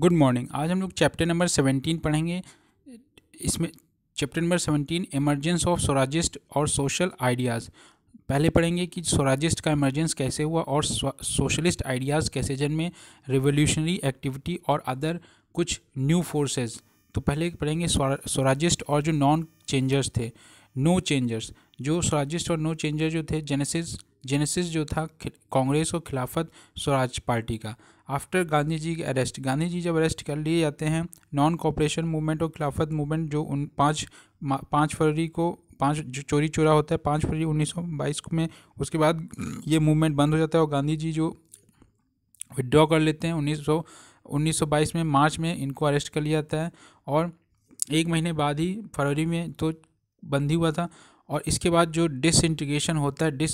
good morning आज हम लोग चैप्टर नंबर सेवनटीन पढ़ेंगे इसमें chapter number seventeen emergence of Swarajist और सोशल आइडियाज़ पहले पढ़ेंगे कि स्वराजिस्ट का इमरजेंस कैसे हुआ और सोशलिस्ट आइडियाज़ कैसे जन्मे रिवोल्यूशनरी एक्टिविटी और अदर कुछ न्यू फोर्सेज तो पहले पढ़ेंगे स्वराजिस्ट और जो नॉन चेंजर्स थे नो no चेंजर्स जो स्वराजिस्ट और नो चेंजर जो थे जेनेसिस जेनेसिस जो था कांग्रेस और खिलाफत स्वराज पार्टी का आफ्टर गांधी जी के अरेस्ट गांधी जी जब अरेस्ट कर लिए जाते हैं नॉन कॉपरेशन मूवमेंट और खिलाफत मूवमेंट जो उन पाँच पाँच फरवरी को पाँच जो चोरी चोरा होता है पाँच फरवरी उन्नीस में उसके बाद ये मूवमेंट बंद हो जाता है और गांधी जी जो विड्रॉ कर लेते हैं उन्नीस 1922 में मार्च में इनको अरेस्ट कर लिया जाता है और एक महीने बाद ही फरवरी में तो बंदी हुआ था और इसके बाद जो डिसइंटीग्रेशन होता है डिस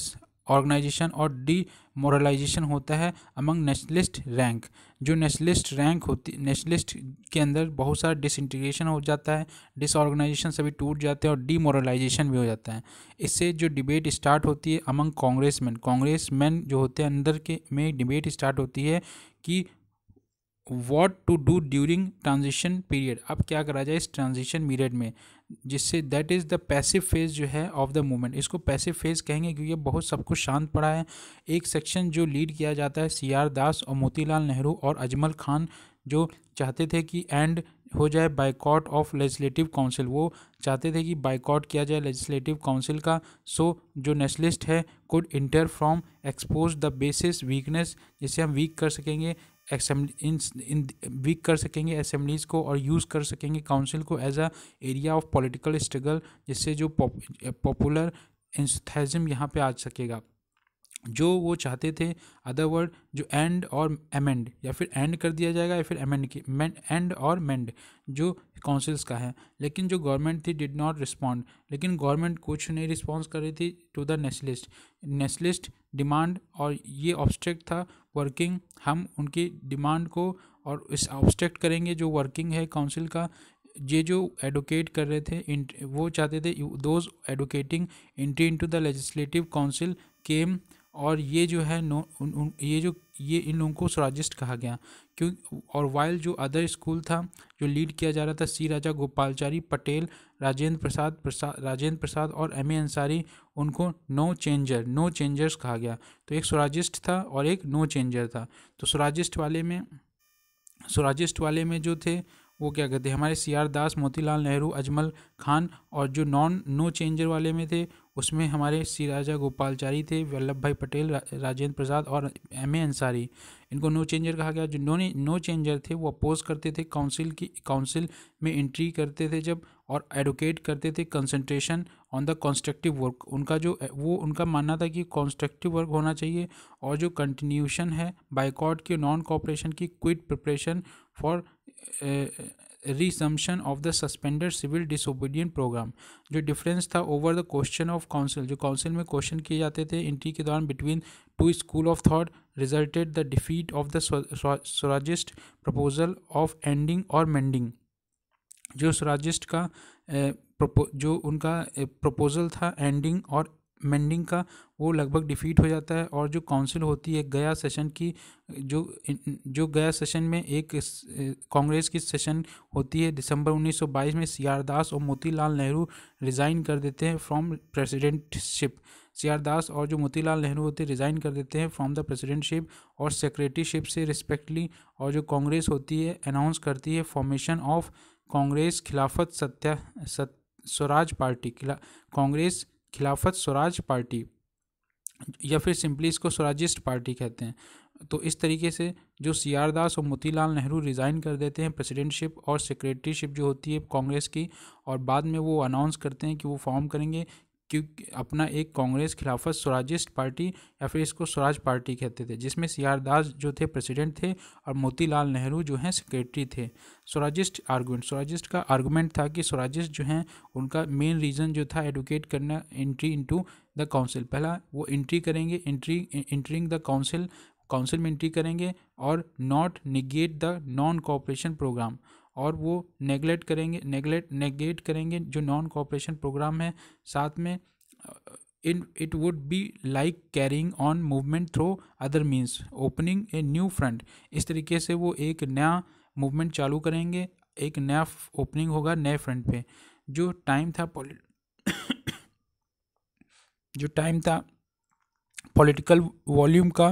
ऑर्गेनाइजेशन और डीमोरलाइजेशन होता है अमंग नेशनलिस्ट रैंक जो नेशनलिस्ट रैंक होती नेशनलिस्ट के अंदर बहुत सारा डिसइंटीग्रेशन हो जाता है डिसऑर्गेनाइजेशन सभी टूट जाते हैं और डीमोरलाइजेशन भी हो जाता है इससे जो डिबेट स्टार्ट होती है among Congress man Congress man जो होते हैं अंदर के में डिबेट स्टार्ट होती है कि what to do during transition period अब क्या करा जाए इस ट्रांजिशन पीरियड में जिससे that is the passive phase जो है ऑफ द मूवमेंट इसको पैसिव फेज कहेंगे क्योंकि बहुत सब कुछ शांत पड़ा है एक सेक्शन जो लीड किया जाता है सी आर दास और मोतीलाल नेहरू और अजमल खान जो चाहते थे कि एंड हो जाए बाइकॉट ऑफ लेजिस्लेटिव काउंसिल वो चाहते थे कि बाइकॉट किया जाए लेजिस्लेटिव काउंसिल का सो जो नेशनलिस्ट है could enter from expose the basis weakness जिसे हम वीक कर सकेंगे इन वीक कर सकेंगे असम्बलीज को और यूज़ कर सकेंगे काउंसिल को as a area of political struggle जिससे जो पॉपुलर इंस्थेजम यहाँ पे आ सकेगा जो वो चाहते थे अदर वर्ड जो एंड और एमेंड या फिर एंड कर दिया जाएगा या फिर एमेंड की एंड और मेंड जो काउंसिल्स का है लेकिन जो गवर्नमेंट थी डिड नॉट रिस्पॉन्ड लेकिन गवर्नमेंट कुछ नहीं रिस्पॉन्स कर रही थी to the nationalist nationalist demand और ये ऑब्स्ट्रक्ट था वर्किंग हम उनकी डिमांड को और इस ऑब्स्ट्रक्ट करेंगे जो वर्किंग है काउंसिल का ये जो एडवोकेट कर रहे थे वो चाहते थे those advocating entry into the legislative council came और ये जो है नो उन, उन, ये जो ये इन लोगों को स्वराजिस्ट कहा गया क्यों और वाइल जो अदर स्कूल था जो लीड किया जा रहा था सी राजा गोपालचारी पटेल राजेंद्र प्रसाद प्रसाद राजेंद्र प्रसाद और एम ए अंसारी उनको नो चेंजर नो चेंजर्स कहा गया तो एक स्वराजिस्ट था और एक नो चेंजर था तो स्वराजिस्ट वाले में स्वराजिस्ट वाले में जो थे वो क्या कहते हमारे सी आर दास मोतीलाल नेहरू अजमल खान और जो नॉन नो चेंजर वाले में थे उसमें हमारे सी राजा गोपालचारी थे वल्लभ भाई पटेल रा, राजेंद्र प्रसाद और एम ए अंसारी इनको नो चेंजर कहा गया जो नो नो चेंजर थे वो अपोज करते थे काउंसिल की काउंसिल में एंट्री करते थे जब और एडवोकेट करते थे concentration on the constructive work उनका जो वो उनका मानना था कि कॉन्स्ट्रक्टिव वर्क होना चाहिए और जो कंटिन्यूशन है बाइकॉट की नॉन कॉपरेशन की quit preparation for resumption of the suspended civil disobedient programme जो डिफरेंस था over the question of council जो काउंसिल में क्वेश्चन किए जाते थे इंट्री के दौरान between two school of thought resulted the defeat of the Swarajist proposal of ending और मेंडिंग जो स्वराजिस्ट का eh, जो उनका प्रपोजल eh, था एंडिंग और मेंडिंग का वो लगभग डिफीट हो जाता है और जो काउंसिल होती है गया सेशन की जो जो गया सेशन में एक कांग्रेस की सेशन होती है दिसंबर 1922 में सी आर दास और मोतीलाल नेहरू रिज़ाइन कर देते हैं from presidentship C R Das और जो मोतीलाल नेहरू होते हैं रिज़ाइन कर देते हैं फ्रॉम द प्रेसिडेंटशिप और सेक्रेटरीशिप से रिस्पेक्टली और जो कांग्रेस होती है अनाउंस करती है फॉर्मेशन ऑफ कांग्रेस खिलाफत सत्या सत स्वराज पार्टी कांग्रेस खिलाफत स्वराज पार्टी या फिर सिंपली इसको स्वराजिस्ट पार्टी कहते हैं तो इस तरीके से जो सी आर दास और मोतीलाल नेहरू रिज़ाइन कर देते हैं प्रेसिडेंटशिप और सेक्रेटरीशिप जो होती है कांग्रेस की और बाद में वो अनाउंस करते हैं कि वो फॉर्म करेंगे क्योंकि अपना एक कांग्रेस खिलाफत स्वराजिस्ट पार्टी या फिर इसको स्वराज पार्टी कहते थे जिसमें सी आर दास जो थे प्रेसिडेंट थे और मोतीलाल नेहरू जो हैं सेक्रेटरी थे स्वराजिस्ट आर्गूमेंट स्वराजिस्ट का आर्गूमेंट था कि स्वराजिस्ट जो हैं उनका मेन रीज़न जो था एडवोकेट करना एंट्री इंटू द काउंसिल पहला वो एंट्री करेंगे entry entering the council council में एंट्री करेंगे और not negate the non cooperation programme और वो नेगलेक्ट करेंगे नेगलेक्ट नेगेट करेंगे जो नॉन कॉपरेशन प्रोग्राम है साथ में in it would be like carrying on movement through other means opening a new front इस तरीके से वो एक नया मूवमेंट चालू करेंगे एक नया ओपनिंग होगा नए फ्रंट पे जो टाइम था जो टाइम था पॉलिटिकल वॉल्यूम का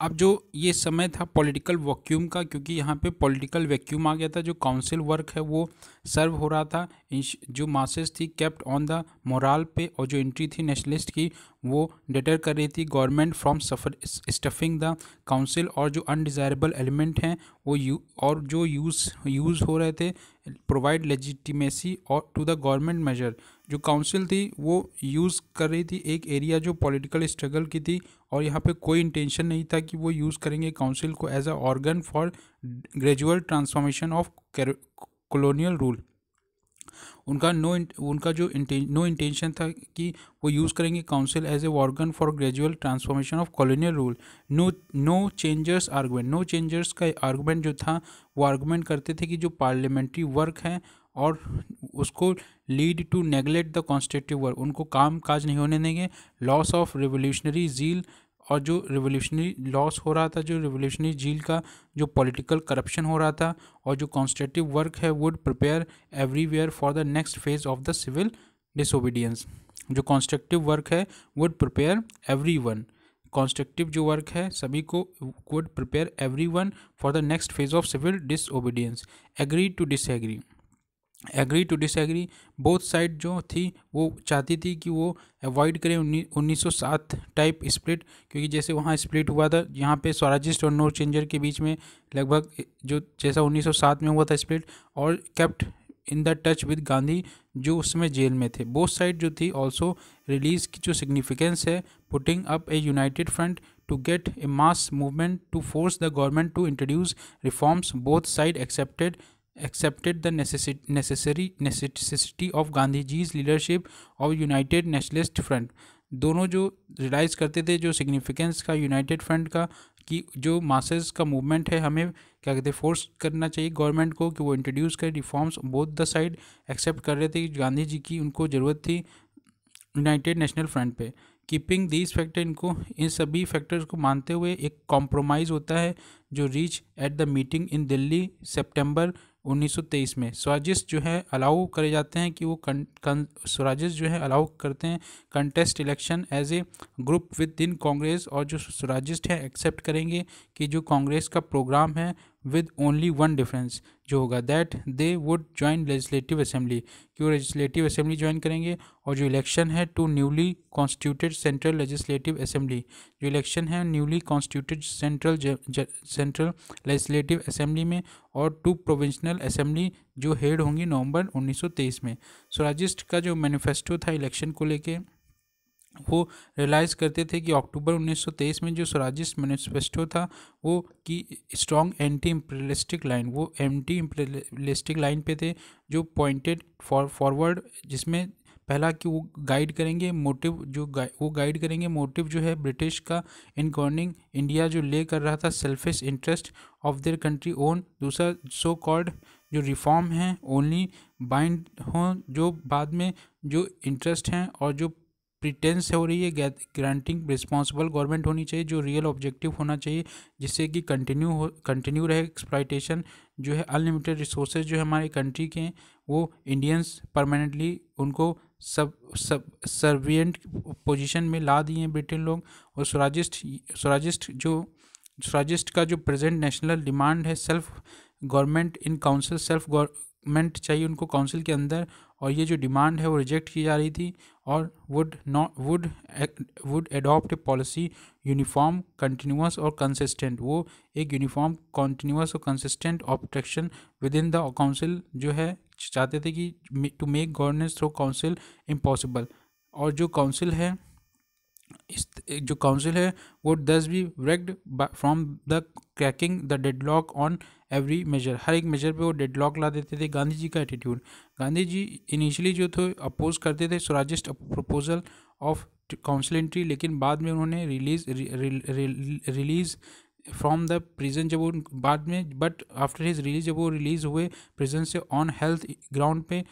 अब जो ये समय था पॉलिटिकल वैक्यूम का क्योंकि यहाँ पे पॉलिटिकल वैक्यूम आ गया था जो काउंसिल वर्क है वो सर्व हो रहा था जो मासेस थी कैप्ट ऑन द मोराल पे और जो एंट्री थी नेशनलिस्ट की वो डिटर कर रही थी government from suffer stuffing the council और जो अनडिज़ायरेबल एलिमेंट हैं वो यू और जो यूज़ यूज़ हो रहे थे प्रोवाइड लेजिटिमेसी और टू द गवर्नमेंट मेजर जो काउंसिल थी वो यूज़ कर रही थी एक एरिया जो पॉलिटिकल स्ट्रगल की थी और यहाँ पे कोई इंटेंशन नहीं था कि वो यूज़ करेंगे काउंसिल को as a organ for gradual transformation of colonial rule उनका नो उनका जो नो इंटेंशन था कि वो यूज़ करेंगे council as a organ for gradual transformation of colonial rule no no changers argument no changers का आर्गूमेंट जो था वो आर्गूमेंट करते थे कि जो पार्लियामेंट्री वर्क है और उसको lead to neglect the constitutive work उनको काम काज नहीं होने देंगे लॉस ऑफ रिवोल्यूशनरी जील और जो रिवोल्यूशनरी लॉस हो रहा था जो रिवोल्यूशनरी झील का जो पॉलिटिकल करप्शन हो रहा था और जो कॉन्स्टेटिव वर्क है would prepare everywhere for the next phase of the civil disobedience जो कॉन्स्ट्रक्टिव वर्क है would prepare every one constructive जो वर्क है सभी को would prepare every one for the next phase of civil disobedience agree to disagree agree to disagree both side जो थी वो चाहती थी कि वो अवॉइड करें उन्नीस सौ सात टाइप स्प्लिट क्योंकि जैसे वहाँ स्प्लिट हुआ था यहाँ पे स्वराजिस्ट और नो चेंजर के बीच में लगभग जो जैसा 1907 में हुआ था स्प्लिट और kept in the touch with Gandhi जो उसमें जेल में थे बोथ साइड जो थी ऑल्सो रिलीज की जो सिग्निफिकेंस है putting up a united front to get a mass movement to force the government to introduce reforms both side accepted accepted the necessi necessary necessity of Gandhi ji's leadership of United Nationalist Front दोनों जो relies करते थे जो significance का United front का कि जो masses का मूवमेंट है हमें क्या कहते हैं फोर्स करना चाहिए गवर्नमेंट को कि वो इंट्रोड्यूस करें reforms both the side accept कर रहे थे कि गांधी जी की उनको ज़रूरत थी यूनाइटेड नेशनल फ्रंट पे कीपिंग दीज फैक्टर इनको इन सभी फैक्टर्स को मानते हुए एक कॉम्प्रोमाइज़ होता है जो reach at the meeting in Delhi September 1923 में स्वाजिस्ट जो है अलाउ करे जाते हैं कि वो कं, कं, जो है अलाउ करते हैं contest election as a group within Congress और जो स्वराजिस्ट है एक्सेप्ट करेंगे कि जो कांग्रेस का प्रोग्राम है विद ओनली वन डिफरेंस जो होगा that they would join legislative assembly कि वो लेजिस्लेटिव असेंबली ज्वाइन करेंगे और जो इलेक्शन है to newly constituted central legislative assembly जो इलेक्शन है newly constituted central central legislative assembly में और टू प्रोविंशनल असेंबली जो हेड होंगी नवंबर 1923 में स्वराजिस्ट का जो मैनिफेस्टो था इलेक्शन को लेके वो रियलाइज़ करते थे कि अक्टूबर 1923 में जो स्वराजिस्ट मैनिफेस्टो था वो की स्ट्रॉन्ग एंटी इम्परलिस्टिक लाइन वो एंटी इम्परलिस्टिक लाइन पे थे जो पॉइंटेड फॉर फॉरवर्ड जिसमें पहला कि वो गाइड करेंगे मोटिव जो वो गाइड करेंगे मोटिव जो है ब्रिटिश का इन गवर्निंग इंडिया जो ले कर रहा था selfish interest of their country own दूसरा सो कॉल्ड जो रिफॉर्म हैं ओनली बाइंड हों जो बाद में जो इंटरेस्ट हैं और जो प्रिटेंस हो रही है ग्रांटिंग रिस्पॉन्सिबल गवर्नमेंट होनी चाहिए जो रियल ऑब्जेक्टिव होना चाहिए जिससे कि कंटिन्यू हो कंटिन्यू रहे एक्सप्लाइटेशन जो है अनलिमिटेड रिसोर्सेज जो हमारे कंट्री के हैं वो इंडियंस परमानेंटली उनको सब सब सर्वियंट पोजीशन में ला दिए हैं ब्रिटेन लोग और स्वराजिस्ट स्वराजिस्ट जो स्वराजिस्ट का जो प्रेजेंट नेशनल डिमांड है self government in council self government चाहिए उनको काउंसिल के अंदर और ये जो डिमांड है वो रिजेक्ट की जा रही थी और would not would would adopt policy uniform continuous और कंसिस्टेंट वो एक यूनिफॉर्म कंटिन्यूस और consistent obstruction within the council जो है चाहते थे कि to make governance through council impossible और जो काउंसिल है इस जो काउंसिल है वो thus be regard from the cracking the deadlock on every measure हर एक मेजर पे वो डेडलॉक ला देते थे गांधी जी का एटीट्यूड गांधी जी इनिशियली जो थे अपोज करते थे स्वराजिस्ट प्रपोजल ऑफ काउंसलेंट्री लेकिन बाद में उन्होंने release release from the prison जब वो बाद में बट आफ्टर हिज रिलीज जब वो रिलीज़ हुए प्रिजन से ऑन हेल्थ ग्राउंड पे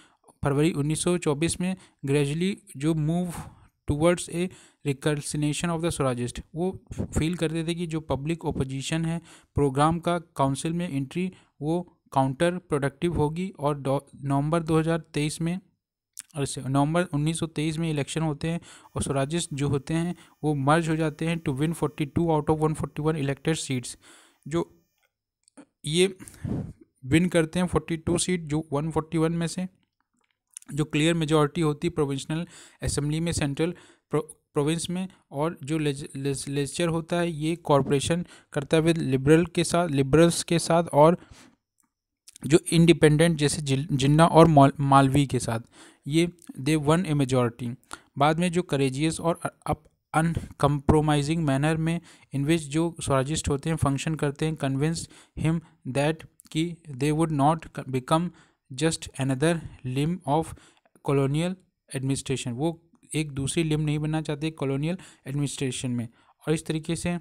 फरवरी 1924 में ग्रेजुअली जो move towards a reconciliation of the Swarajist वो फील करते थे कि जो पब्लिक ओपोजिशन है प्रोग्राम का काउंसिल में एंट्री वो काउंटर प्रोडक्टिव होगी और नवंबर 2023 में नवंबर 1923 में इलेक्शन होते हैं और स्वराजिस्ट जो होते हैं वो मर्ज हो जाते हैं to win 42 out of 141 elected seats जो ये विन करते हैं 42 सीट जो 141 में से जो क्लियर मेजॉरिटी होती है प्रोविंशनल असेंबली में सेंट्रल प्रोविंस में और जो लेजिस्लेचर होता है ये कॉरपोरेशन करता है लिबरल के साथ लिबरल्स के साथ और जो इंडिपेंडेंट जैसे जिन्ना और मालवी के साथ ये दे वन ए मेजॉरिटी बाद में जो करेजियस और अप अनकम्प्रोमाइजिंग मैनर में विच जो स्वराजिस्ट होते हैं फंक्शन करते हैं कन्विंस हिम दैट कि they would not become just another limb of colonial administration वो एक दूसरी लिम नहीं बनना चाहते कॉलोनियल एडमिनिस्ट्रेशन में और इस तरीके से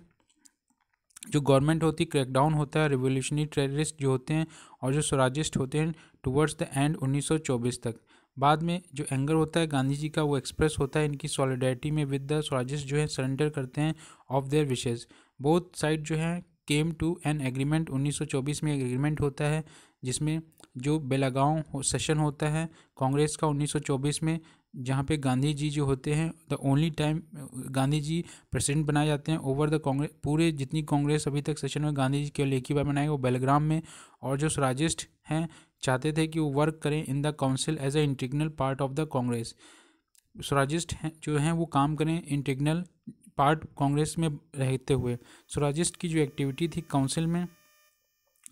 जो गवर्नमेंट होती है क्रैकडाउन होता है रिवोल्यूशनरी टेररिस्ट जो होते हैं और जो स्वराजिस्ट होते हैं टुवर्ड्स द एंड 1924 तक बाद में जो एंगर होता है गांधी जी का वो एक्सप्रेस होता है इनकी सॉलिडारिटी में विद द स्वराजिस्ट जो है सरेंडर करते हैं of their wishes both side जो है केम टू एन एग्रीमेंट 1924 में एक एग्रीमेंट होता है जिसमें जो बेलागांव सेशन होता है कांग्रेस का 1924 में जहाँ पे गांधी जी जो होते हैं the only time Gandhi ji president बनाए जाते हैं ओवर द कांग्रेस पूरे जितनी कांग्रेस अभी तक सेशन में गांधी जी केवल एक ही बार बनाए वो बेलग्राम में और जो स्वराजिस्ट हैं चाहते थे कि वो वर्क करें in the council as a integral part of the Congress Swarajist हैं जो हैं वो काम करें इंटीग्रल पार्ट कांग्रेस में रहते हुए स्वराजिस्ट की जो एक्टिविटी थी काउंसिल में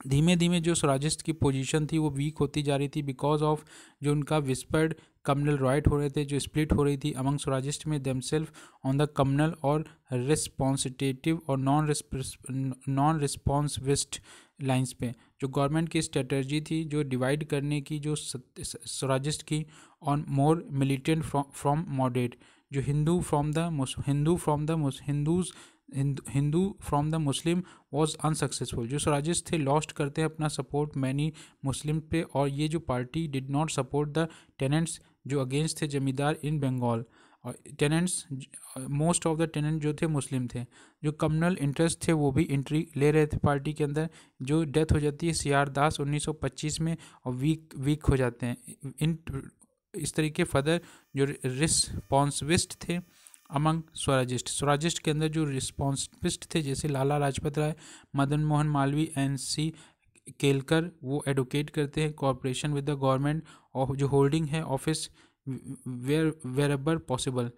धीमे धीमे जो स्वराजिस्ट की पोजीशन थी वो वीक होती जा रही थी बिकॉज ऑफ जो उनका विस्पर्ड कम्युनल राइट हो रहे थे जो स्प्लिट हो रही थी अमंग स्वराजिस्ट में दमसेल्फ ऑन द कम्युनल और रिस्पॉन्सिटेटिव और नॉन नॉन रिस्पॉन्सविस्ट लाइंस पे जो गवर्नमेंट की स्ट्रेटजी थी जो डिवाइड करने की जो स्वराजिस्ट की on more militant from moderate जो Hindu from the Hindu from the Hindus Hindu from the Muslim was unsuccessful जो स्वराजिस्ट थे लॉस्ट करते हैं अपना सपोर्ट मैनी मुस्लिम पे और ये जो party did not support the tenants जो अगेंस्ट थे जमींदार इन बंगाल और tenants most of the tenant जो थे मुस्लिम थे जो कम्युनल इंटरेस्ट थे वो भी एंट्री ले रहे थे पार्टी के अंदर जो डेथ हो जाती है सी आर दास 1925 में और वीक वीक हो जाते हैं इन इस तरीके फदर जो रिस्पॉन्सविस्ट थे अमंग स्वराजिस्ट स्वराजिस्ट के अंदर जो रिस्पॉन्सिस्ट थे जैसे लाला लाजपत राय मदन मोहन मालवी एन सी केलकर वो एडवोकेट करते हैं कॉरपोरेशन विद द गवर्नमेंट और जो होल्डिंग है office where wherever possible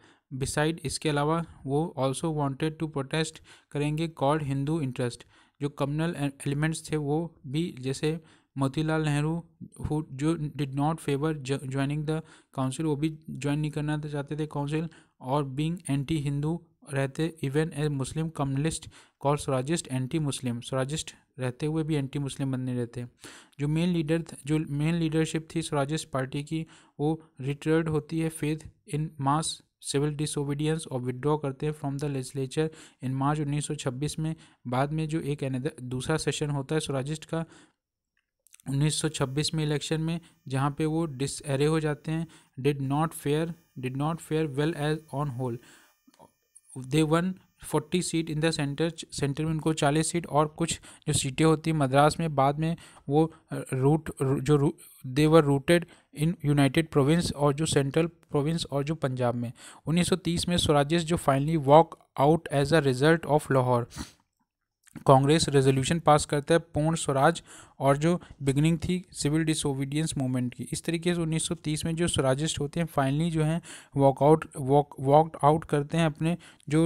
beside इसके अलावा वो ऑल्सो वॉन्टेड टू प्रोटेस्ट करेंगे कॉल्ड हिंदू इंटरेस्ट जो कम्युनल एलिमेंट्स थे वो भी जैसे मोतीलाल नेहरू हु जो did not favour joining the council वो भी ज्वाइन नहीं करना चाहते थे काउंसिल और बींग एंटी हिंदू रहते even a Muslim communist call Swarajist anti Muslim Swarajist रहते हुए भी एंटी मुस्लिम बनने रहते हैं जो मेन लीडर जो मेन लीडरशिप थी स्वराजिस्ट पार्टी की वो रिटायर्ड होती है faith in mass civil disobedience और विदड्रॉ करते हैं from the legislature in March 1926 में बाद में जो एक दूसरा सेशन होता है स्वराजिस्ट का 1926 में इलेक्शन में जहाँ पे वो एरे हो जाते हैं did not fare did not fare well as on whole they won forty seat in देंटर सेंटर में उनको चालीस सीट और कुछ जो सीटें होती मद्रास में बाद में वो रूट जो they were rooted in united province और जो सेंट्रल प्रोविंस और जो पंजाब में उन्नीस सौ तीस में स्वराज जो finally walk out as a result of Lahore Congress resolution pass करता है पूर्ण स्वराज और जो बिगनिंग थी सिविल डिसोबीडियंस मूवमेंट की इस तरीके से 1930 में जो स्वराजिस्ट होते हैं फाइनली जो हैं वॉकआउट वॉक वॉक आउट करते हैं अपने जो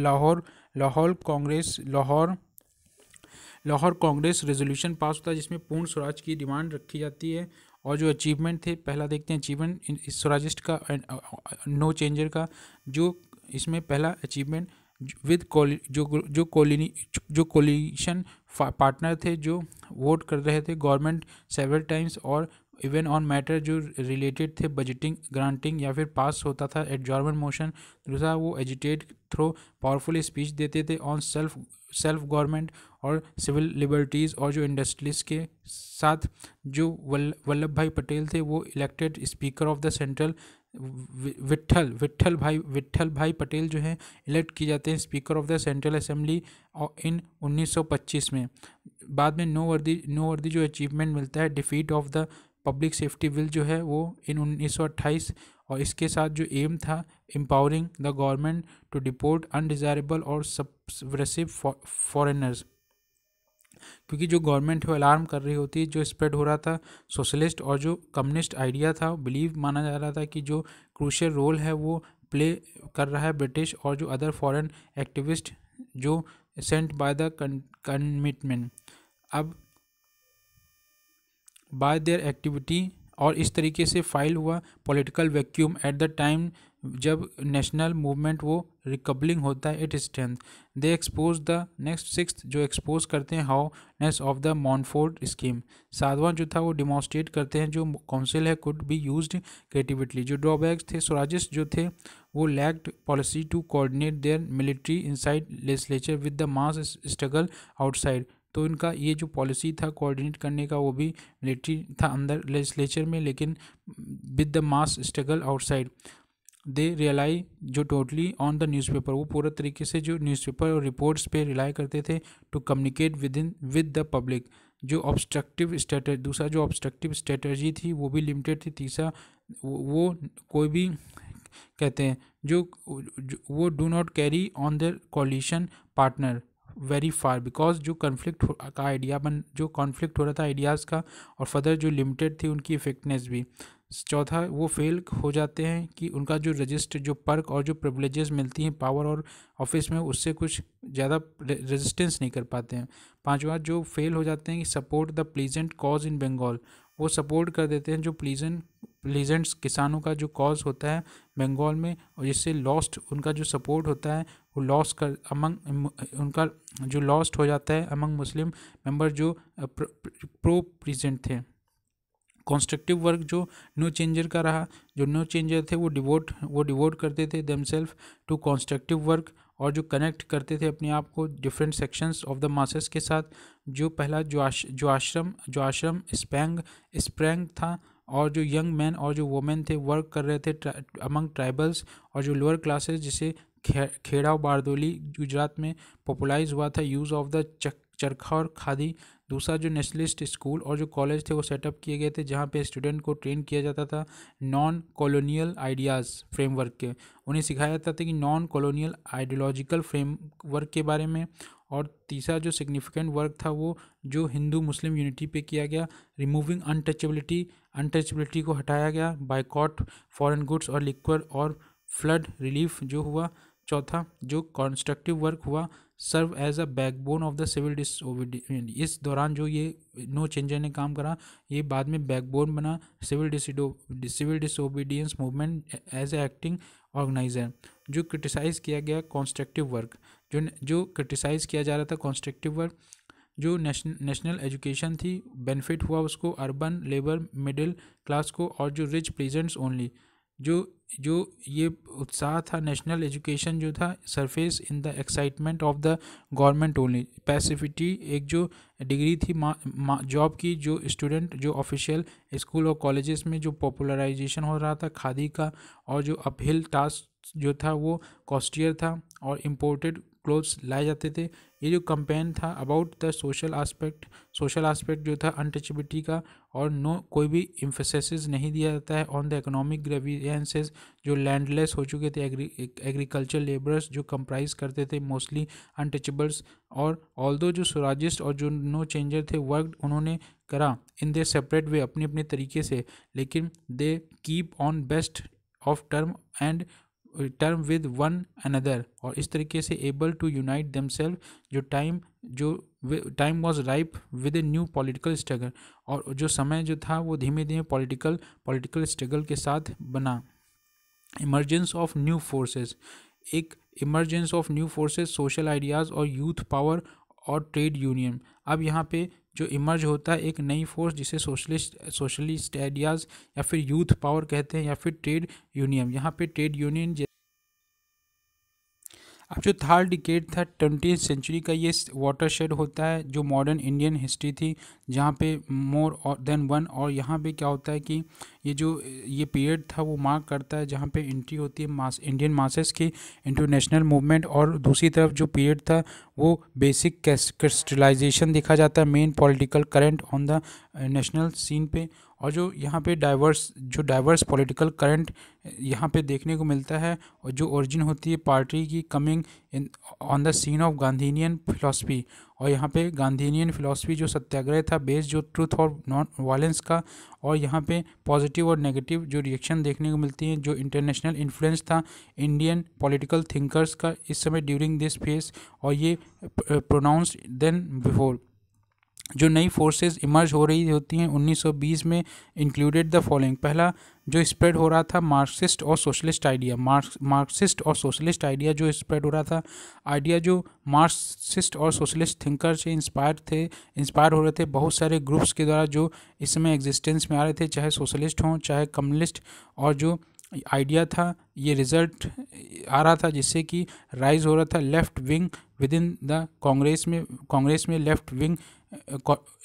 लाहौर लाहौर कांग्रेस लाहौर लाहौर कांग्रेस रेजोल्यूशन पास होता है जिसमें पूर्ण स्वराज की डिमांड रखी जाती है और जो अचीवमेंट थे पहला देखते हैं अचीवमेंट इस स्वराजिस्ट का नो चेंजर uh, uh, का जो इसमें पहला अचीवमेंट विद जो जो कोलिनी जो कोलिशन पार्टनर थे जो वोट कर रहे थे गवर्नमेंट सेवरल टाइम्स और इवन ऑन मैटर जो रिलेटेड थे बजटिंग ग्रांटिंग या फिर पास होता था एडजॉर्मेंट मोशन दूसरा वो एजिटेट थ्रो पावरफुल स्पीच देते थे ऑन सेल्फ सेल्फ गवर्नमेंट और सिविल लिबर्टीज़ और जो इंडस्ट्रीज के साथ जो वल्लभ भाई पटेल थे वो elected speaker of the central Vithal Vithal Bhai Vithal भाई पटेल जो हैं इलेक्ट किए जाते हैं speaker of the central assembly और इन 1925 में बाद में नो वर्दी नो वर्दी जो अचीवमेंट मिलता है defeat of the public safety bill जो है वो इन 1928 और इसके साथ जो एम था empowering the government to deport undesirable और सब्रेसिव फौ, क्योंकि जो गवर्नमेंट है वो अलार्म कर रही होती है जो स्प्रेड हो रहा था सोशलिस्ट और जो कम्युनिस्ट आइडिया था बिलीव माना जा रहा था कि जो क्रूशियल रोल है वो प्ले कर रहा है ब्रिटिश और जो अदर फॉरेन एक्टिविस्ट जो सेंट बाय द कमिटमेंट अब बाय देयर एक्टिविटी और इस तरीके से फाइल हुआ political vacuum at the time जब नेशनल मूवमेंट वो रिकबलिंग होता है it strength they expose the next six जो एक्सपोज करते हैं hollowness of the Montford scheme सातवां जो था वो डिमॉन्स्ट्रेट करते हैं जो काउंसिल है कुड बी यूज क्रिएटिविटली जो ड्रॉबैक्स थे स्वराजिस्ट जो थे वो lacked policy to coordinate their military inside legislature with the mass struggle outside तो इनका ये जो पॉलिसी था कोऑर्डिनेट करने का वो भी मिलिट्री था अंदर लेजिस्लेचर में लेकिन with the mass struggle outside they rely जो टोटली ऑन द न्यूज़पेपर वो पूरा तरीके से जो न्यूज़पेपर और रिपोर्ट्स पे रिलाई करते थे to communicate with in with the public जो ऑब्स्ट्रक्टिव स्ट्रेटजी दूसरा जो ऑब्स्ट्रक्टिव स्ट्रेटर्जी थी वो भी लिमिटेड थी तीसरा वो कोई भी कहते हैं जो, जो वो do not carry on the coalition partner very far because जो कन्फ्लिक्ट का आइडिया बन जो कॉन्फ्लिक्ट हो रहा था आइडियाज़ का और फर्दर जो लिमिटेड थी उनकी इफेक्टनेस भी चौथा वो फेल हो जाते हैं कि उनका जो रजिस्टर जो पर्क और जो प्रिवलेजेस मिलती हैं पावर और ऑफिस में उससे कुछ ज़्यादा रेजिस्टेंस नहीं कर पाते हैं पांचवा जो फेल हो जाते हैं कि support the peasant cause in Bengal वो सपोर्ट कर देते हैं जो प्लीजेंट प्लीजेंट्स किसानों का जो कॉज होता है बंगाल में और जिससे लॉस्ट उनका जो सपोर्ट होता है वो लॉस कर अमंग उनका जो लॉस्ट हो जाता है अमंग मुस्लिम मेंबर जो प्रो प्रीजेंट थे कॉन्स्ट्रक्टिव वर्क जो न्यू चेंजर का रहा जो न्यू चेंजर थे वो डिवोट वो डिवोट करते थे them self to constructive work और जो कनेक्ट करते थे अपने आप को different sections of the masses के साथ जो पहला जो आश, जो आश्रम जो आश्रम स्पैंग स्प्रैंग था और जो यंग मैन और जो वोमेन थे वर्क कर रहे थे अमंग ट्राइबल्स और जो लोअर क्लासेस जिसे खे, खेड़ा बारदोली गुजरात में पॉपुलाइज हुआ था यूज़ ऑफ द चक चरखा और खादी दूसरा जो नेशनलिस्ट स्कूल और जो कॉलेज थे वो सेटअप किए गए थे जहाँ पे स्टूडेंट को ट्रेन किया जाता था नॉन कॉलोनियल आइडियाज़ फ्रेमवर्क के उन्हें सिखाया जाता था कि नॉन कॉलोनियल आइडियोलॉजिकल फ्रेमवर्क के बारे में और तीसरा जो सिग्निफिकेंट वर्क था वो जो हिंदू मुस्लिम यूनिटी पे किया गया रिमूविंग अनटचेबिलिटी अनटचेबिलिटी को हटाया गया बाइकॉट फॉरेन गुड्स और लिक्वर और फ्लड रिलीफ जो हुआ चौथा जो कंस्ट्रक्टिव वर्क हुआ serve as a backbone of the civil dis इस दौरान जो ये नो चेंजर ने काम करा ये बाद में बैकबोन बना civil civil disobedience movement as a acting organiser जो क्रिटिसाइज़ किया गया कॉन्स्ट्रक्टिव वर्क जो जो क्रिटिसाइज़ किया जा रहा था कॉन्स्ट्रक्टिव वर्क जो नेशनल एजुकेशन थी बेनिफिट हुआ उसको अर्बन लेबर मिडिल क्लास को और जो रिच प्रेजेंट्स ओनली जो जो ये उत्साह था नेशनल एजुकेशन जो था surface in the excitement of the government only passivity एक जो डिग्री थी जॉब की जो स्टूडेंट जो ऑफिशियल स्कूल और कॉलेजेस में जो पॉपुलराइजेशन हो रहा था खादी का और जो अपहिल टास्क जो था वो कॉस्टियर था और इम्पोर्टेड क्लोथ्स लाए जाते थे ये जो कंपेन था about the social aspect social aspect जो था अनटचबिलिटी का और नो कोई भी इम्फोसिस नहीं दिया जाता है ऑन द इकोनॉमिक ग्रेवियंसेस जो लैंडलेस हो चुके थे एग्रीकल्चर लेबरर्स जो कंप्राइज करते थे मोस्टली अनटचबल्स और ऑल जो स्वराजिस्ट और जो नो चेंजर थे वर्क उन्होंने करा इन दे सेपरेट वे अपने अपने तरीके से लेकिन they keep on best of term and term with one another और इस तरीके से एबल टू यूनाइट दमसेल्व जो टाइम जो time was ripe with a new political struggle और जो समय जो था वो धीमे धीमे पॉलिटिकल पॉलिटिकल स्ट्रगल के साथ बना इमरजेंस ऑफ न्यू फोर्सेस एक emergence of new forces social ideas और यूथ पावर और ट्रेड यूनियन अब यहाँ पे जो इमर्ज होता है एक नई फोर्स जिसे सोशलिस्ट सोशलिस्ट आइडियाज़ या फिर यूथ पावर कहते हैं या फिर ट्रेड यूनियन यहाँ पे ट्रेड यूनियन अब जो थार्ड डिकेट था ट्वेंटी सेंचुरी का ये वाटर शेड होता है जो मॉडर्न इंडियन हिस्ट्री थी जहाँ पे मोर और देन वन और यहाँ पे क्या होता है कि ये जो ये पीरियड था वो मार्क करता है जहाँ पे एंट्री होती है मास इंडियन मासेस की इंटरनेशनल मूवमेंट और दूसरी तरफ जो पीरियड था वो बेसिक क्रिस्टलाइजेशन देखा जाता है main political current on the national scene पे और जो यहाँ पे डाइवर्स जो डाइवर्स पॉलिटिकल करंट यहाँ पे देखने को मिलता है और जो ओरिजिन होती है पार्टी की coming in on the scene of Gandhian philosophy और यहाँ पे गांधीनियन फिलासफी जो सत्याग्रह था बेस्ड जो ट्रूथ और नॉन वायलेंस का और यहाँ पे पॉजिटिव और नेगेटिव जो रिएक्शन देखने को मिलती हैं जो इंटरनेशनल इन्फ्लुएंस था इंडियन पॉलिटिकल थिंकर्स का इस समय ड्यूरिंग दिस फेस और ये प्रोनाउंस देन बिफोर जो नई फोर्सेस इमर्ज हो रही होती हैं 1920 में इंक्लूडेड द फॉलोइंग पहला जो स्प्रेड हो रहा था मार्क्सिस्ट और सोशलिस्ट आइडिया मार्क्सिस्ट और सोशलिस्ट आइडिया जो स्प्रेड हो रहा था आइडिया जो मार्क्सिस्ट और सोशलिस्ट थिंकर से इंस्पायर थे इंस्पायर हो रहे थे बहुत सारे ग्रुप्स के द्वारा जो इस समय एग्जिस्टेंस में आ रहे थे चाहे सोशलिस्ट हों चाहे कम्युनिस्ट और जो आइडिया था ये रिजल्ट आ रहा था जिससे कि राइज हो रहा था left wing within the Congress में कांग्रेस में left wing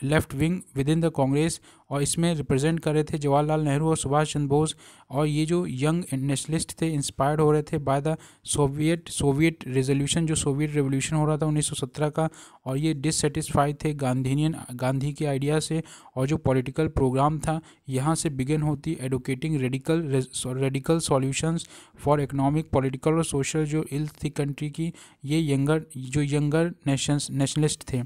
left wing within the Congress और इसमें रिप्रेजेंट कर रहे थे जवाहरलाल नेहरू और सुभाष चंद्र बोस और ये जो यंग नेशनलिस्ट थे इंस्पायर्ड हो रहे थे by the Soviet Soviet resolution जो सोवियत रेवोल्यूशन हो रहा था 1917 का और ये डिससेटिस्फाइड थे गांधीनियन गांधी के आइडिया से और जो पॉलिटिकल प्रोग्राम था यहाँ से बिगन होती advocating radical radical solutions for economic political और सोशल जो इल्थ थी कंट्री की ये यंगर जो यंगर नेशंस नेशनलिस्ट थे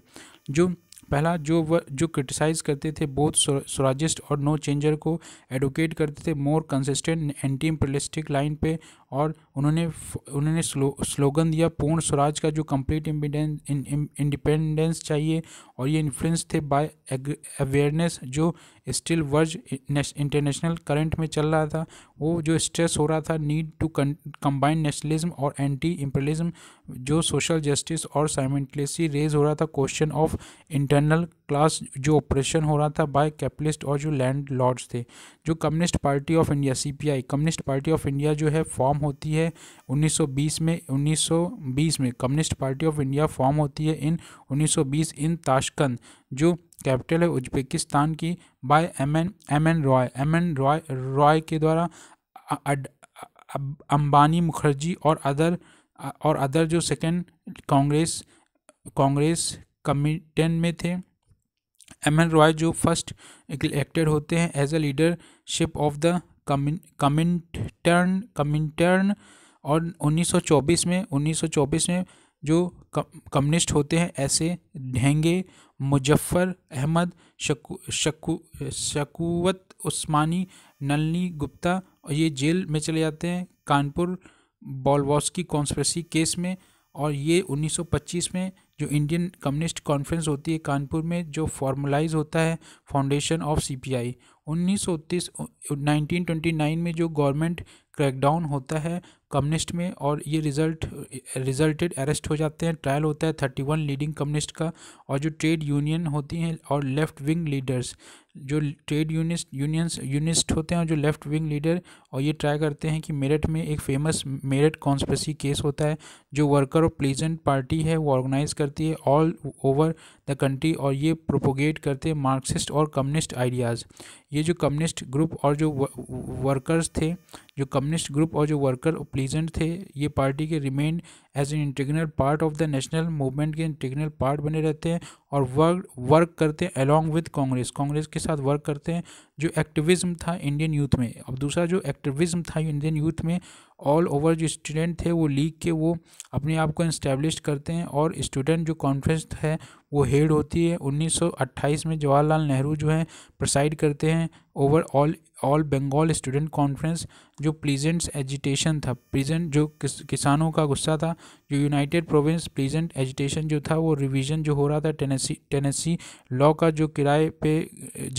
जो पहला जो व, जो क्रिटिसाइज करते थे बोथ स्वराजिस्ट और नो चेंजर को एडवोकेट करते थे more consistent anti imperialistic line पे और उन्होंने उन्होंने स्लो, स्लोगन दिया पूर्ण स्वराज का जो कंप्लीट इंडिपेंडेंस चाहिए और ये इन्फ्लुएंस थे बाय अवेयरनेस जो स्टिल वर्ज इंटरनेशनल करंट में चल रहा था वो जो स्ट्रेस हो रहा था नीड टू कंबाइन नेशनलिज्म और एंटी इंपरलिज़्म जो सोशल जस्टिस और साइमेंटलेसी रेज हो रहा था क्वेश्चन ऑफ इंटरनल क्लास जो ऑपरेशन हो रहा था बाय कैपिटलिस्ट और जो लैंड लॉर्ड्स थे जो communist party of India CPI communist party of India जो है फॉर्म होती है 1920 में 1920 में communist party of India form होती है इन 1920 इन ताशकंद जो कैपिटल है उज्बेकिस्तान की by M N M N Roy M N Roy Roy के द्वारा अंबानी मुखर्जी और अदर और अदर जो सेकेंड कांग्रेस कांग्रेस कमिटन में थे एम एन रॉय जो फर्स्ट इलेक्टेड होते हैं as a leadership of the Comintern Comintern और 1924 में 1924 में जो कम्युनिस्ट होते हैं ऐसे ढेंगे मुजफ्फर अहमद शकू उस्मानी नलनी गुप्ता और ये जेल में चले जाते हैं कानपुर बॉलवॉस की कॉन्स्परेसी केस में और ये 1925 में जो इंडियन कम्युनिस्ट कॉन्फ्रेंस होती है कानपुर में जो फॉर्मलाइज होता है फाउंडेशन ऑफ सीपीआई 1930 1929 में जो गवर्नमेंट क्रैकडाउन होता है कम्युनिस्ट में और ये रिजल्ट रिजल्टेड अरेस्ट हो जाते हैं ट्रायल होता है थर्टी वन लीडिंग कम्युनिस्ट का और जो ट्रेड यूनियन होती हैं और लेफ्ट विंग लीडर्स जो ट्रेड यूनिस्ट यूनियंस यूनिस्ट होते हैं और जो लेफ्ट विंग लीडर और ये ट्राई करते हैं कि मेरठ में एक फेमस मेरठ कॉन्स्परेसी केस होता है जो वर्कर और प्लीजेंट पार्टी है वो ऑर्गेनाइज करती है ऑल ओवर द कंट्री और ये प्रोपोगेट करते हैं मार्क्सिस्ट और कम्युनिस्ट आइडियाज़ ये जो कम्युनिस्ट ग्रुप और जो वर्कर्स थे जो कम्युनिस्ट ग्रुप और जो वर्कर प्लीजेंट थे ये पार्टी के remain as an integral part of the national movement के इंटीग्रल पार्ट बने रहते हैं और वर्क वर्क करते हैं अलॉन्ग विद कांग्रेस कांग्रेस के साथ वर्क करते हैं जो एक्टिविज़्म था इंडियन यूथ में अब दूसरा जो एक्ट एक्टिविज्म था इंडियन यूथ में ऑल ओवर जो स्टूडेंट थे वो लीग के वो अपने आप को इस्टेब्लिश करते हैं और स्टूडेंट जो कॉन्फ्रेंस है वो हेड होती है 1928 में जवाहरलाल नेहरू जो है प्रसाइड करते हैं over all all Bengal student conference जो प्लीजेंट्स एजिटेशन था प्लीजेंट जो किस, किसानों का गुस्सा था जो यूनाइटेड प्रोविंस प्लीजेंट एजिटेशन जो था वो रिवीजन जो हो रहा था टेनेसी टेनेसी लॉ का जो किराए पे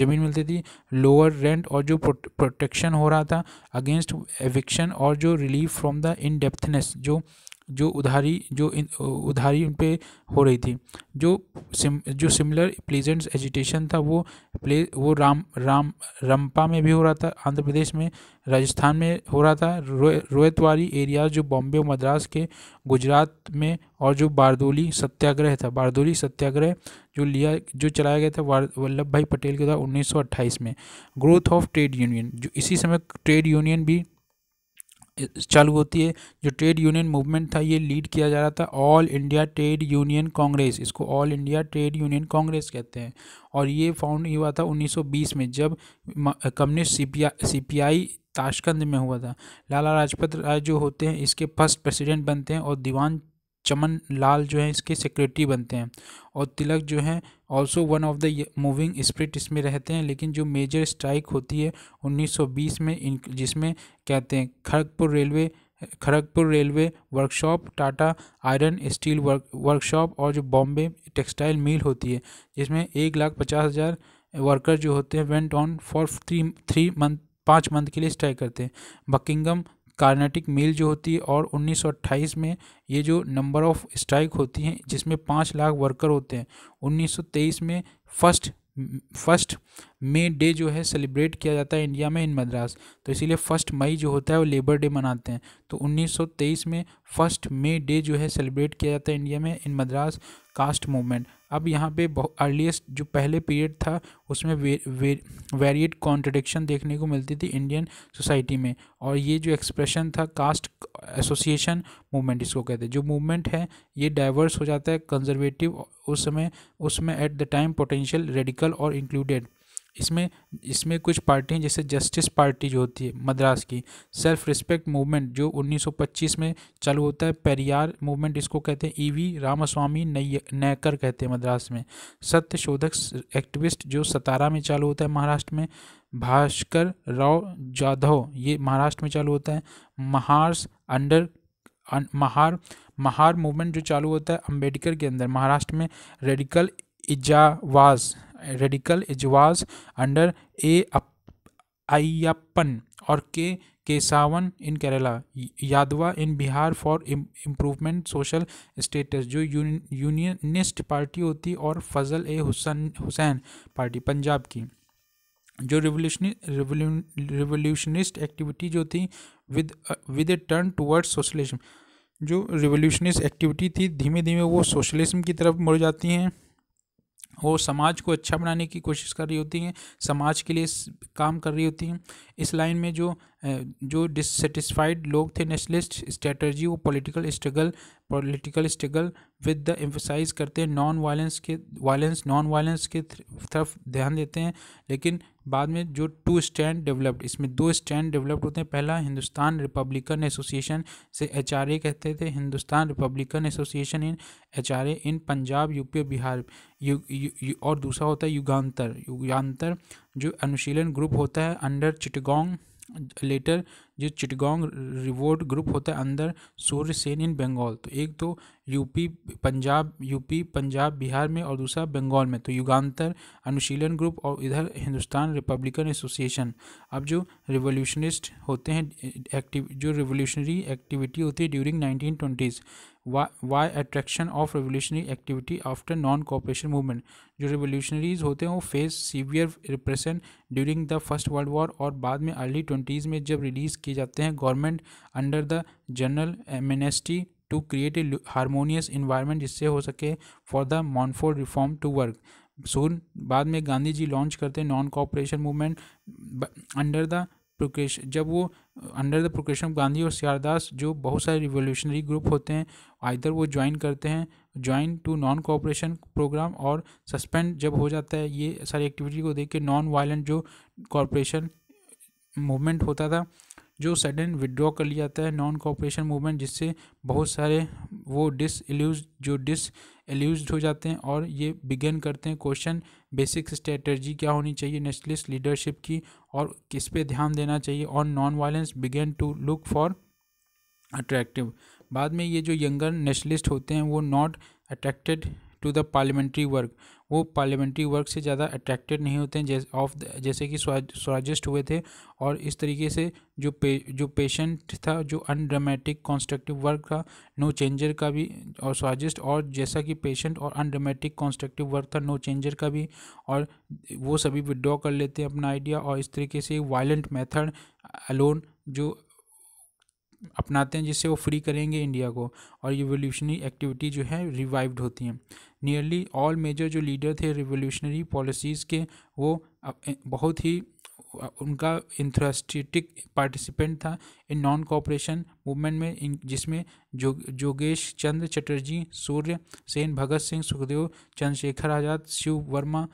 ज़मीन मिलती थी लोअर रेंट और जो प्रोटेक्शन हो रहा था अगेंस्ट एविक्शन और जो रिलीफ फ्रॉम द इन जो जो उधारी जो इन उधारी उन पर हो रही थी जो सिम जो सिमिलर प्लेजेंट्स एजिटेशन था वो प्ले वो राम राम रंपा में भी हो रहा था आंध्र प्रदेश में राजस्थान में हो रहा था रो, रोयतवारी एरिया जो बॉम्बे और मद्रास के गुजरात में और जो बारदोली सत्याग्रह था बारदोली सत्याग्रह जो लिया जो चलाया गया था वल्लभ भाई पटेल के द्वारा उन्नीस में ग्रोथ ऑफ ट्रेड यूनियन जो इसी समय ट्रेड यूनियन भी चालू होती है जो ट्रेड यूनियन मूवमेंट था ये लीड किया जा रहा था all India trade union Congress इसको all India trade union Congress कहते हैं और ये फाउंड हुआ था 1920 में जब कम्युनिस्ट सीपीआई आई ताशकंद में हुआ था लाला लाजपत राय जो होते हैं इसके फर्स्ट प्रेसिडेंट बनते हैं और दीवान चमन लाल जो है इसके सेक्रेटरी बनते हैं और तिलक जो है also one of the moving spirit इसमें रहते हैं लेकिन जो मेजर स्ट्राइक होती है 1920 में इन जिसमें कहते हैं Kharagpur railway Kharagpur railway workshop Tata iron steel work workshop और जो बॉम्बे टेक्सटाइल मिल होती है जिसमें एक लाख पचास हज़ार वर्कर जो होते हैं went on for three three month पाँच मंथ के लिए स्ट्राइक करते हैं बकिंगम कार्नेटिक मेल जो होती है और 1928 में ये जो नंबर ऑफ स्ट्राइक होती हैं जिसमें पाँच लाख वर्कर होते हैं 1923 में फर्स्ट फर्स्ट मे डे जो है सेलिब्रेट किया जाता है इंडिया में इन मद्रास तो इसीलिए फर्स्ट मई जो होता है वो लेबर डे मनाते हैं तो 1923 में फर्स्ट मे डे जो है सेलिब्रेट किया जाता है इंडिया में इन मद्रास कास्ट मूवमेंट अब यहाँ पे अर्लीस्ट जो पहले पीरियड था उसमें वे, वे, वेरिएट कॉन्ट्रडिक्शन देखने को मिलती थी इंडियन सोसाइटी में और ये जो एक्सप्रेशन था कास्ट एसोसिएशन मूवमेंट इसको कहते हैं जो मूवमेंट है ये डाइवर्स हो जाता है कंजर्वेटिव उस समय उसमें at the time potential radical और इंक्लूडेड इसमें इसमें कुछ पार्टियाँ जैसे जस्टिस पार्टी जो होती है मद्रास की सेल्फ रिस्पेक्ट मूवमेंट जो 1925 में चालू होता है पेरियार मूवमेंट इसको कहते हैं ईवी रामास्वामी नै नैकर कहते हैं मद्रास में सत्य शोधक एक्टिविस्ट जो सतारा में चालू होता है महाराष्ट्र में भास्कर राव जाधव ये महाराष्ट्र में चालू होता है Mahars under um, Mahar Mahar movement जो चालू होता है अंबेडकर के अंदर महाराष्ट्र में radical Ezhavas radical Ezhavas under A Ayyappan और K Kesavan in Kerala Yadava in Bihar for improvement social status जो यूनियनिस्ट पार्टी होती और फजल ए हुसन हुसैन पार्टी पंजाब की जो रिवोल्यूशनि रिवोल्यूशनिस्ट एक्टिविटी जो थी with with a turn towards socialism जो रिवोल्यूशनिस्ट एक्टिविटी थी धीमे धीमे वो सोशलिज्म की तरफ मुड़ जाती हैं वो समाज को अच्छा बनाने की कोशिश कर रही होती हैं समाज के लिए काम कर रही होती हैं इस लाइन में जो जो डिससेटिस्फाइड लोग थे नेशनलिस्ट स्ट्रेटर्जी वो political struggle political struggle with the emphasise करते हैं नॉन वायलेंस के वायलेंस नॉन वायलेंस के तरफ ध्यान देते हैं लेकिन बाद में जो टू स्टैंड डेवलप्ड इसमें दो स्टैंड डेवलप्ड होते हैं पहला हिंदुस्तान रिपब्लिकन एसोसिएशन से एच कहते थे Hindustan republican association in H in Punjab UP Bihar U, U, U, और दूसरा होता है युगान्तर युगान्तर जो अनुशीलन ग्रुप होता है अंडर चिटगोंग लेटर जो चिटगांग रिवोट ग्रुप होता है अंदर सूर्य सेन इन बंगाल तो एक तो यूपी पंजाब यूपी पंजाब बिहार में और दूसरा बंगाल में तो युगांतर अनुशीलन ग्रुप और इधर हिंदुस्तान रिपब्लिकन एसोसिएशन अब जो रिवोल्यूशनिस्ट होते हैं एक्टिव जो रिवोल्यूशनरी एक्टिविटी होती है ड्यूरिंग नाइनटीन वाई attraction of revolutionary activity after non cooperation movement जो रेवोल्यूशनरीज होते हैं वो face severe repression during the first world war और बाद में अर्ली ट्वेंटीज़ में जब रिलीज़ किए जाते हैं government under the general amnesty to create a harmonious environment जिससे हो सके for the Montford reform to work soon बाद में गांधी जी लॉन्च करते हैं non cooperation movement under the प्रोकेश जब वो अंडर द प्रोकेशन गांधी और सियारदास जो बहुत सारे रिवोल्यूशनरी ग्रुप होते हैं आइधर वो ज्वाइन करते हैं join to non cooperation programme और सस्पेंड जब हो जाता है ये सारी एक्टिविटी को देख के नॉन वायलेंट जो कॉरपोरेशन मूवमेंट होता था जो सडन विदड्रॉ कर लिया जाता है नॉन कोऑपरेशन मूवमेंट जिससे बहुत सारे वो डिस जो डिस एल्यूज हो जाते हैं और ये बिगेन करते हैं क्वेश्चन बेसिक स्ट्रेटर्जी क्या होनी चाहिए नेशनलिस्ट लीडरशिप की और किस पे ध्यान देना चाहिए और non violence begin to look for attractive बाद में ये जो यंगर नेशनलिस्ट होते हैं वो not attracted to the parliamentary work वो पार्लियामेंट्री वर्क से ज़्यादा अट्रैक्टेड नहीं होते हैं जैसे ऑफ जैसे कि स्वराजिस्ट हुए थे और इस तरीके से जो पे जो पेशेंट था जो अनड्रामेटिक कॉन्स्ट्रक्टिव वर्क था नो चेंजर का भी और स्वराजिस्ट और जैसा कि पेशेंट और अनड्रामेटिक कॉन्स्ट्रक्टिव वर्क था नो चेंजर का भी और वो सभी विड्रॉ कर लेते हैं अपना आइडिया और इस तरीके से वायलेंट मैथड अलोन जो अपनाते हैं जिससे वो फ्री करेंगे इंडिया को और रिवोल्यूशनरी एक्टिविटी जो है रिवाइव्ड होती हैं नियरली ऑल मेजर जो लीडर थे रिवोल्यूशनरी पॉलिसीज़ के वो बहुत ही उनका इंथ्रस्टिटिक पार्टिसिपेंट था इन नॉन कॉपरेशन मूवमेंट में इन जिसमें जो जोगेश चंद्र चटर्जी सूर्य सेन भगत सिंह सुखदेव चंद्रशेखर आज़ाद शिव वर्मा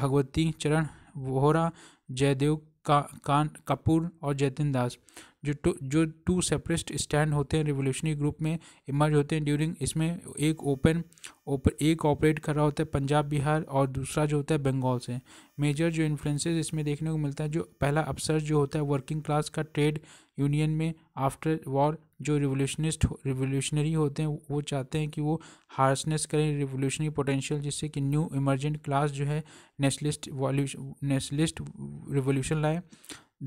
भगवती चरण वोहरा जयदेव का कान कपूर और जैतिन दास जो टू जो टू सेपरेस्ट स्टैंड होते हैं रिवोल्यूशनरी ग्रुप में इमर्ज होते हैं ड्यूरिंग इसमें एक ओपन ओपन एक ऑपरेट कर रहा होता है पंजाब बिहार और दूसरा जो होता है बंगाल से मेजर जो इन्फ्लुएंसेस इसमें देखने को मिलता है जो पहला अफसर जो होता है वर्किंग क्लास का ट्रेड यूनियन में आफ्टर वॉर जो रिवोल्यूशनिस्ट रिवोल्यूशनरी होते हैं वो चाहते हैं कि वो हार्सनेस करें रिवोल्यूशनरी पोटेंशियल जिससे कि न्यू इमर्जेंट क्लास जो है नेशनलिस्ट वॉल्यूश नेशनलिस्ट रिवोल्यूशन लाए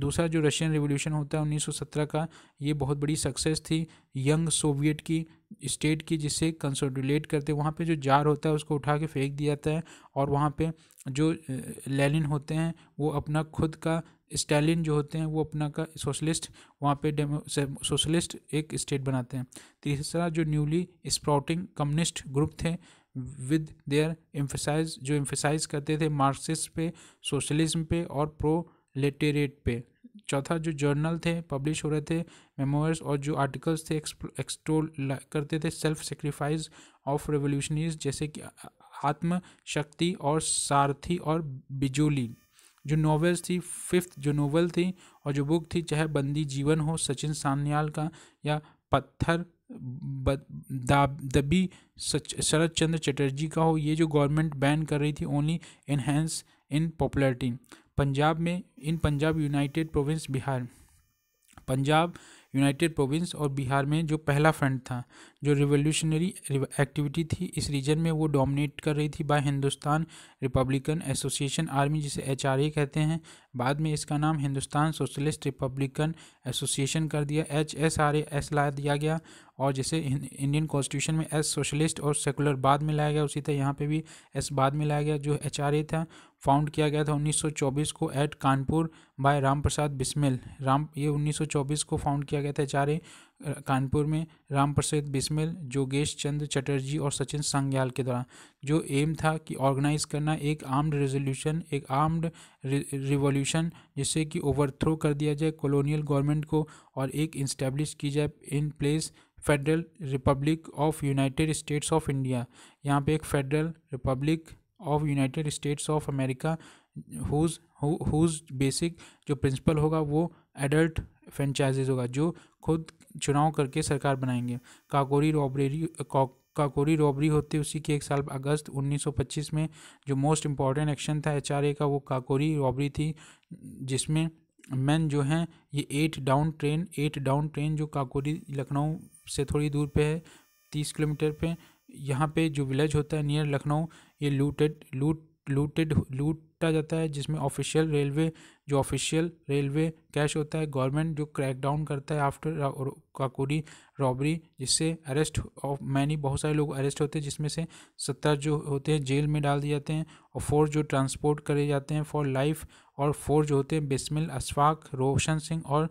दूसरा जो रशियन रिवोल्यूशन होता है 1917 का ये बहुत बड़ी सक्सेस थी यंग सोवियत की स्टेट की जिसे कंसोलिडेट करते वहाँ पे जो जार होता है उसको उठा के फेंक दिया जाता है और वहाँ पे जो लेलिन होते हैं वो अपना खुद का स्टालिन जो होते हैं वो अपना का सोशलिस्ट वहाँ पे डेमो सोशलिस्ट एक स्टेट बनाते हैं तीसरा जो न्यूली स्प्राउटिंग कम्युनिस्ट ग्रुप थे विद देयर एम्फेसाइज जो एम्फेसाइज करते थे मार्क्सिस्ट पे सोशलिज्म पे और प्रो लेटेरेट पे चौथा जो जर्नल थे पब्लिश हो रहे थे मेमोर्स और जो आर्टिकल्स थे एक्सट्रोल करते थे सेल्फ सेक्रीफाइस ऑफ रेवोल्यूशनरीज जैसे कि आत्म शक्ति और सारथी और बिजोली जो नॉवेल्स थी फिफ्थ जो नॉवेल थी और जो बुक थी चाहे बंदी जीवन हो सचिन सान्याल का या पत्थर दबी शरद चंद्र चटर्जी का हो ये जो गवर्नमेंट बैन कर रही थी only enhance in popularity Punjab में in Punjab united province Bihar Punjab united province और बिहार में जो पहला फ्रंट था जो रिवोल्यूशनरी एक्टिविटी थी इस रीजन में वो डोमिनेट कर रही थी by Hindustan republican association army जिसे एच कहते हैं बाद में इसका नाम हिंदुस्तान सोशलिस्ट रिपब्लिकन एसोसिएशन कर दिया एच एस आर एस ला दिया गया और जैसे इंडियन कॉन्स्टिट्यूशन में एस सोशलिस्ट और सेकुलर बाद में लाया गया उसी तरह यहाँ पे भी एस बाद में लाया गया जो एच था फाउंड किया गया था 1924 को एट कानपुर बाय राम प्रसाद बिस्मिल राम ये 1924 को फाउंड किया गया था चारे कानपुर में राम प्रसाद बिस्मिल जोगेश चंद्र चटर्जी और सचिन संग्याल के द्वारा जो एम था कि ऑर्गेनाइज करना एक आर्म्ड रेजोल्यूशन एक आर्म्ड रिवॉल्यूशन जिससे कि ओवरथ्रो कर दिया जाए कॉलोनियल गवर्नमेंट को और एक इस्टेब्लिश की जाए in place federal republic of United States of India यहाँ पे एक federal republic of United States of America whose whose basic जो प्रिंसिपल होगा वो एडल्ट फ्रेंचाइजेज होगा जो खुद चुनाव करके सरकार बनाएंगे काकोरी रॉबरेरी काकोरी रॉबरी होते उसी के एक साल अगस्त 1925 में जो मोस्ट इम्पॉर्टेंट एक्शन था एच का वो काकोरी रॉबरी थी जिसमें मैन जो हैं ये eight down train eight down train जो काकोरी लखनऊ से थोड़ी दूर पे है तीस किलोमीटर पे यहाँ पे जो विलेज होता है नियर लखनऊ ये लूटेड लूट लूटेड लूटा जाता है जिसमें ऑफिशियल रेलवे जो ऑफिशियल रेलवे कैश होता है गवर्नमेंट जो क्रैकडाउन करता है आफ्टर काकोरी रॉबरी जिससे अरेस्ट ऑफ मैनी बहुत सारे लोग अरेस्ट होते हैं जिसमें से सत्तर जो होते हैं जेल में डाल दिए जाते हैं और फोर जो ट्रांसपोर्ट करे जाते हैं फॉर लाइफ और फोर जो होते हैं बिस्मिल अशफाक रोशन सिंह और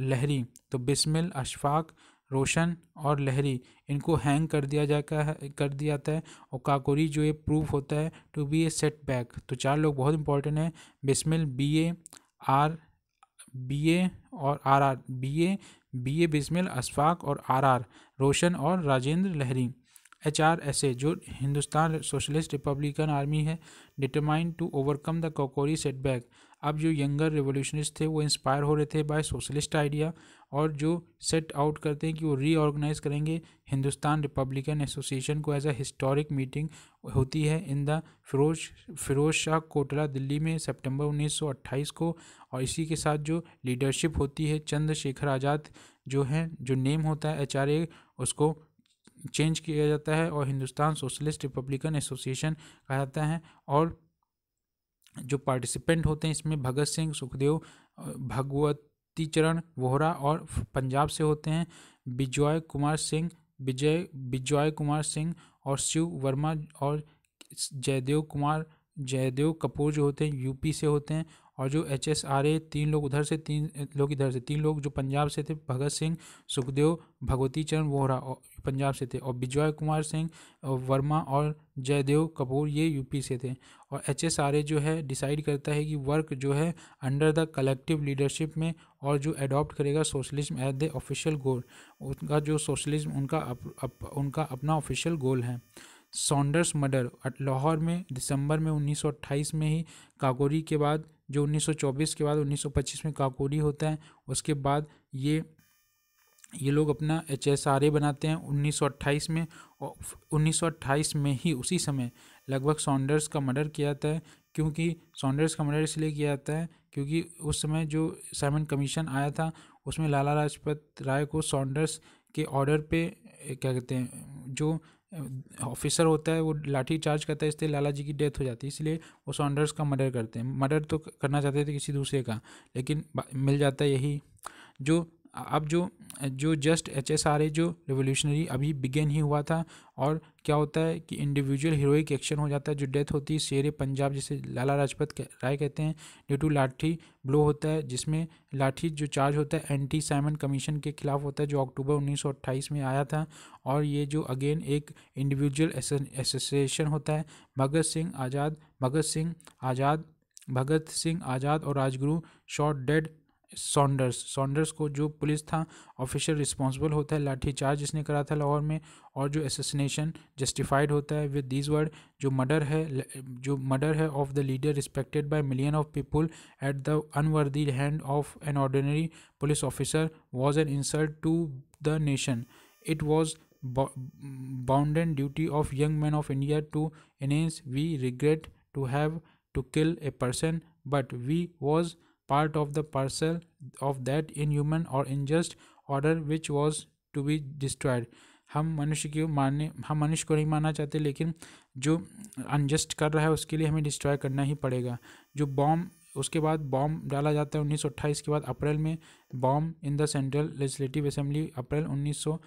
लहरी तो बिस्मिल अशफाक रोशन और लहरी इनको हैंग कर दिया जाता है कर दिया जाता है और काकोरी जो ये प्रूफ होता है to be a setback तो चार लोग बहुत इंपॉर्टेंट हैं Bismil B A R B A और R R B A B A Bismil Ashfaq और आर आर रोशन और Rajendra Lahiri H R S A जो हिंदुस्तान सोशलिस्ट रिपब्लिकन आर्मी है determine to overcome the set setback अब जो यंगर रिवोल्यूशनिस्ट थे वो इंस्पायर हो रहे थे बाय सोशलिस्ट आइडिया और जो सेट आउट करते हैं कि वो रीऑर्गेनाइज करेंगे हिंदुस्तान रिपब्लिकन एसोसिएशन को एज अ हिस्टोरिक मीटिंग होती है इन द फिरोज फिरोज शाह कोटला दिल्ली में सितंबर 1928 को और इसी के साथ जो लीडरशिप होती है चंद्रशेखर आज़ाद जो है जो नेम होता है एच उसको चेंज किया जाता है और हिंदुस्तान सोशलिस्ट रिपब्लिकन एसोसिएशन कहा जाता है और जो पार्टिसिपेंट होते हैं इसमें भगत सिंह सुखदेव भगवत चरण वोहरा और पंजाब से होते हैं बिजॉय कुमार सिंह विजय बिजॉय कुमार सिंह और शिव वर्मा और जयदेव कुमार जयदेव कपूर जो होते हैं यूपी से होते हैं और जो एच एस आर ए तीन लोग उधर से तीन लोग इधर से तीन लोग जो पंजाब से थे भगत सिंह सुखदेव भगवती चरण वोहरा पंजाब से थे और विजय कुमार सिंह वर्मा और जयदेव कपूर ये यूपी से थे और एच एस आर ए जो है डिसाइड करता है कि वर्क जो है अंडर द कलेक्टिव लीडरशिप में और जो एडॉप्ट करेगा socialism as the official goal उनका जो सोशलिज्म उनका अप, अप, उनका अपना ऑफिशियल गोल है सॉन्डर्स मर्डर लाहौर में दिसंबर में 1928 में ही काकोरी के बाद जो 1924 के बाद 1925 में काकोरी होता है उसके बाद ये ये लोग अपना एच एस आर ए बनाते हैं 1928 में और 1928 में ही उसी समय लगभग सॉन्डर्स का मर्डर किया जाता है क्योंकि सॉन्डर्स का मर्डर इसलिए किया जाता है क्योंकि उस समय जो साइमन कमीशन आया था उसमें लाला लाजपत राय को सॉन्डर्स के ऑर्डर पे क्या कहते हैं जो ऑफिसर होता है वो लाठी चार्ज करता है इसलिए लाला जी की डेथ हो जाती है इसलिए वो सॉन्डर्स का मर्डर करते हैं मर्डर तो करना चाहते थे किसी दूसरे का लेकिन मिल जाता है यही जो अब जो जो just H S R A जो रिवोल्यूशनरी अभी बिगेन ही हुआ था और क्या होता है कि इंडिविजुअल हीरोइक एक्शन हो जाता है जो डेथ होती है शेर पंजाब जिसे लाला लाजपत राय कहते हैं ड्यू टू लाठी ब्लो होता है जिसमें लाठी जो चार्ज होता है एंटी साइमन कमीशन के खिलाफ होता है जो अक्टूबर उन्नीस में आया था और ये जो अगेन एक इंडिविजुअल एसोसिएशन होता है भगत सिंह आज़ाद भगत सिंह आज़ाद भगत सिंह आज़ाद और Rajguru shot dead Saunders Saunders को जो पुलिस था ऑफिशियल रिस्पॉन्सिबल होता है लाठीचार्ज इसने करा था लाहौर में और जो एसोसिनेशन जस्टिफाइड होता है विद दिस वर्ड जो मर्डर है जो मर्डर है of the leader respected by million of people at the unworthy hand of an ordinary police officer was an insult to the nation it was bound duty of young man of India to enhance we regret to have to kill a person but we was part of the parcel of that inhuman or unjust order which was to be destroyed हम मनुष्य को मानने हम मनुष्य को नहीं मानना चाहते लेकिन जो अनजस्ट कर रहा है उसके लिए हमें डिस्ट्रॉय करना ही पड़ेगा जो बॉम्ब उसके बाद बॉम्ब डाला जाता है 1928 के बाद अप्रैल में bomb in the central legislative assembly April सौ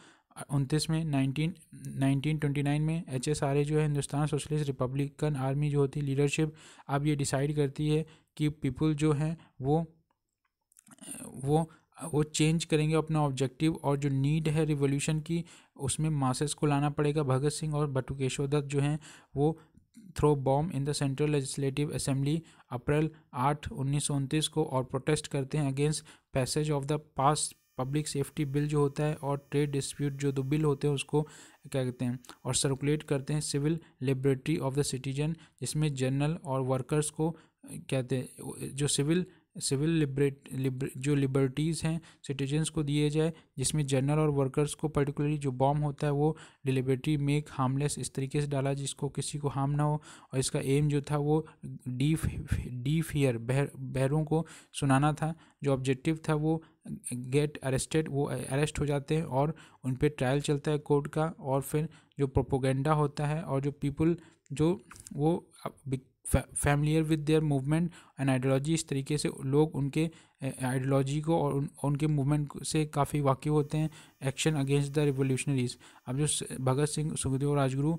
उनतीस में नाइनटीन नाइनटीन ट्वेंटी नाइन में एच एस आर ए जो है हिंदुस्तान सोशलिस्ट रिपब्लिकन आर्मी जो होती है लीडरशिप अब ये डिसाइड करती है कि पीपल जो हैं वो वो वो चेंज करेंगे अपना ऑब्जेक्टिव और जो नीड है रिवोल्यूशन की उसमें मासेस को लाना पड़ेगा भगत सिंह और बटुकेश्वर दत्त जो हैं वो throw bomb in the central legislative assembly April आठ उन्नीस को और प्रोटेस्ट करते हैं against passage of the pass public safety bill जो होता है और ट्रेड डिस्प्यूट जो दो बिल होते हैं उसको क्या कहते हैं और सर्कुलेट करते हैं civil liberatory of the citizen जिसमें जनरल और वर्कर्स को कहते हैं जो सिविल सिविल लिबरेट लिबर, जो लिबर्टीज़ हैं सिटीजन्स को दिए जाए जिसमें जनरल और वर्कर्स को पर्टिकुलरली जो बॉम्ब होता है वो डिलिबरेटली मेक हार्मलेस इस तरीके से डाला जिसको किसी को हार्म ना हो और इसका एम जो था वो डी डी फियर बहर बहरों को सुनाना था जो ऑब्जेक्टिव था वो गेट अरेस्टेड वो अरेस्ट हो जाते हैं और उन पर ट्रायल चलता है कोर्ट का और फिर जो प्रोपोगेंडा होता है और जो पीपल जो वो familiar with their movement and ideology इस तरीके से लोग उनके आइडियोलॉजी को और उन, उनके मूवमेंट से काफ़ी वाकिफ होते हैं एक्शन अगेंस्ट द रिवोल्यूशनरीज अब जो भगत सिंह सुखदेव राजगुरु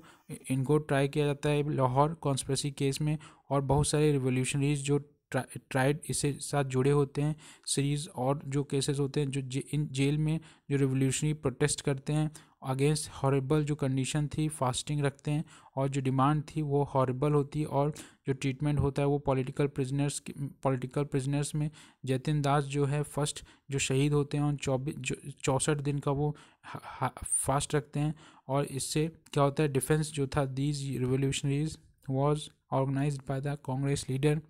इनको ट्राई किया जाता है लाहौर कॉन्स्परेसी केस में और बहुत सारे रिवोल्यूशनरीज जो ट्राइड इसके साथ जुड़े होते हैं सीरीज़ और जो केसेस होते हैं जो जे, इन जेल में जो रिवोल्यूशनरी प्रोटेस्ट करते हैं अगेंस्ट हॉरेबल जो कंडीशन थी फास्टिंग रखते हैं और जो डिमांड थी वो हॉरेबल होती और जो ट्रीटमेंट होता है वो पॉलिटिकल प्रिजनर्स पॉलिटिकल प्रिजनर्स में जतिन दास जो है फर्स्ट जो शहीद होते हैं और चौबीस चौंसठ दिन का वो फास्ट रखते हैं और इससे क्या होता है डिफेंस जो था these revolutionaries was organise by the Congress leader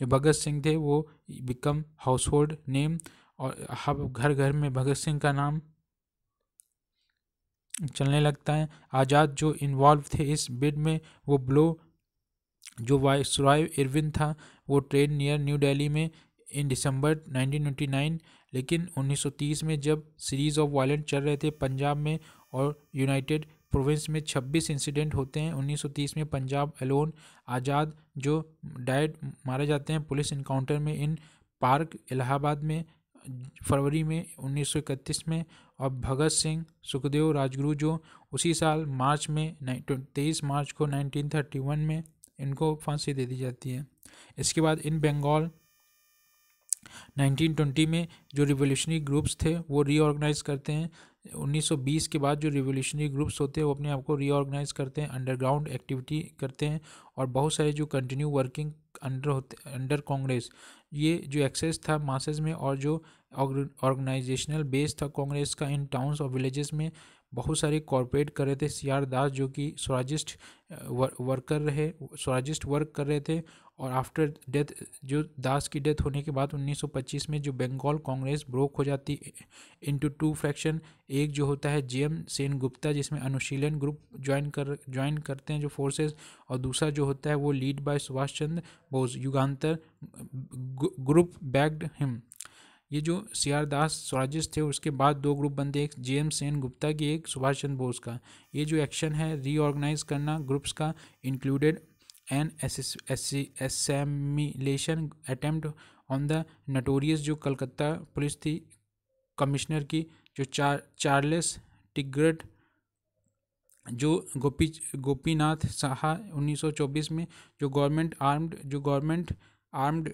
जो भगत सिंह थे वो बिकम हाउस होल्ड नेम और हर घर घर में भगत सिंह का नाम चलने लगता है आज़ाद जो इन्वॉल्व थे इस बिड में वो ब्लो जो वायसराय इरविन था वो ट्रेन नियर न्यू दिल्ली में इन दिसंबर 1999 लेकिन 1930 में जब सीरीज़ ऑफ वायलेंट चल रहे थे पंजाब में और यूनाइटेड प्रोविंस में 26 इंसिडेंट होते हैं 1930 में पंजाब एलोन आज़ाद जो डायड मारे जाते हैं पुलिस इनकाउंटर में इन पार्क इलाहाबाद में फरवरी में उन्नीस में और भगत सिंह सुखदेव राजगुरु जो उसी साल मार्च में तेईस मार्च को 1931 में इनको फांसी दे दी जाती है इसके बाद इन बंगाल 1920 में जो रिवोल्यूशनरी ग्रुप्स थे वो रीऑर्गेनाइज करते हैं 1920 के बाद जो रिवोल्यूशनरी ग्रुप्स होते हैं वो अपने आप को रीऑर्गेनाइज करते हैं अंडरग्राउंड एक्टिविटी करते हैं और बहुत सारे जो कंटिन्यू वर्किंग अंडर होते अंडर कांग्रेस ये जो एक्सेस था मासेस में और जो ऑर्गेनाइजेशनल बेस था कांग्रेस का इन टाउन्स और विलेजेस में बहुत सारे कॉरपोरेट कर रहे थे सी आर दास जो कि स्वराजिस्ट वर्कर रहे स्वराजिस्ट वर्क कर रहे थे और आफ्टर डेथ जो दास की डेथ होने के बाद 1925 में जो बंगाल कांग्रेस ब्रोक हो जाती इनटू टू फ्रैक्शन एक जो होता है जेएम सेन गुप्ता जिसमें अनुशीलन ग्रुप ज्वाइन कर ज्वाइन करते हैं जो फोर्सेस और दूसरा जो होता है वो lead by Subhash Chandra Bose Jugantar group backed him ये जो सी आर दास स्वराजिस्ट थे उसके बाद दो ग्रुप बनते एक जे एम सेन गुप्ता की एक सुभाष चंद्र बोस का ये जो एक्शन है रीऑर्गेनाइज करना ग्रुप्स का included an assassination attempt on the notorious जो कलकत्ता पुलिस थी कमिश्नर की जो चार चार्लेस टिगरेट जो गोपी गोपीनाथ साहा 1924 में जो गवर्नमेंट आर्म्ड जो government armed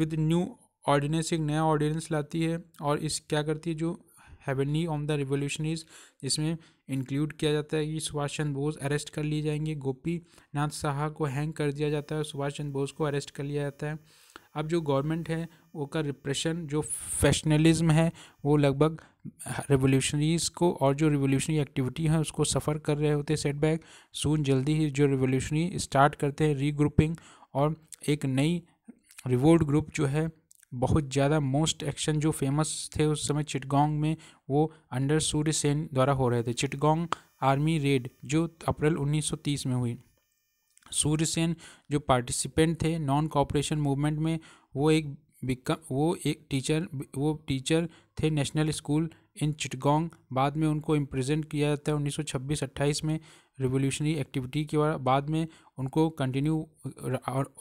with new ordinance एक नया ऑर्डिनेंस लाती है और इस क्या करती है जो हैवनी ऑन द रिवोल्यूशनीज इसमें इंक्लूड किया जाता है कि सुभाष चंद्र बोस अरेस्ट कर लिए जाएंगे गोपी नाथ साहा को हैंग कर दिया जाता है सुभाष चंद्र बोस को अरेस्ट कर लिया जाता है अब जो गवर्नमेंट है वो का रिप्रेशन जो फैशनलिज्म है वो लगभग रिवोल्यूशनरीज़ को और जो रिवोल्यूशनरी एक्टिविटी है उसको सफ़र कर रहे होते सेटबैक सून जल्दी ही जो रिवोल्यूशनरी स्टार्ट करते हैं रीग्रुपिंग और एक नई रिवोल्ट ग्रुप जो है बहुत ज़्यादा मोस्ट एक्शन जो फेमस थे उस समय चिटगोंग में वो अंडर सूर्य सेन द्वारा हो रहे थे चिटगोंग आर्मी रेड जो अप्रैल 1930 में हुई सूर्य सेन जो पार्टिसिपेंट थे नॉन कॉपरेशन मूवमेंट में वो एक बिकम वो एक टीचर वो टीचर थे नेशनल स्कूल इन चिटगोंग बाद में उनको इम्प्रेजेंट किया जाता है उन्नीस सौ में रिवोल्यूशनरी एक्टिविटी के बाद में उनको कंटिन्यू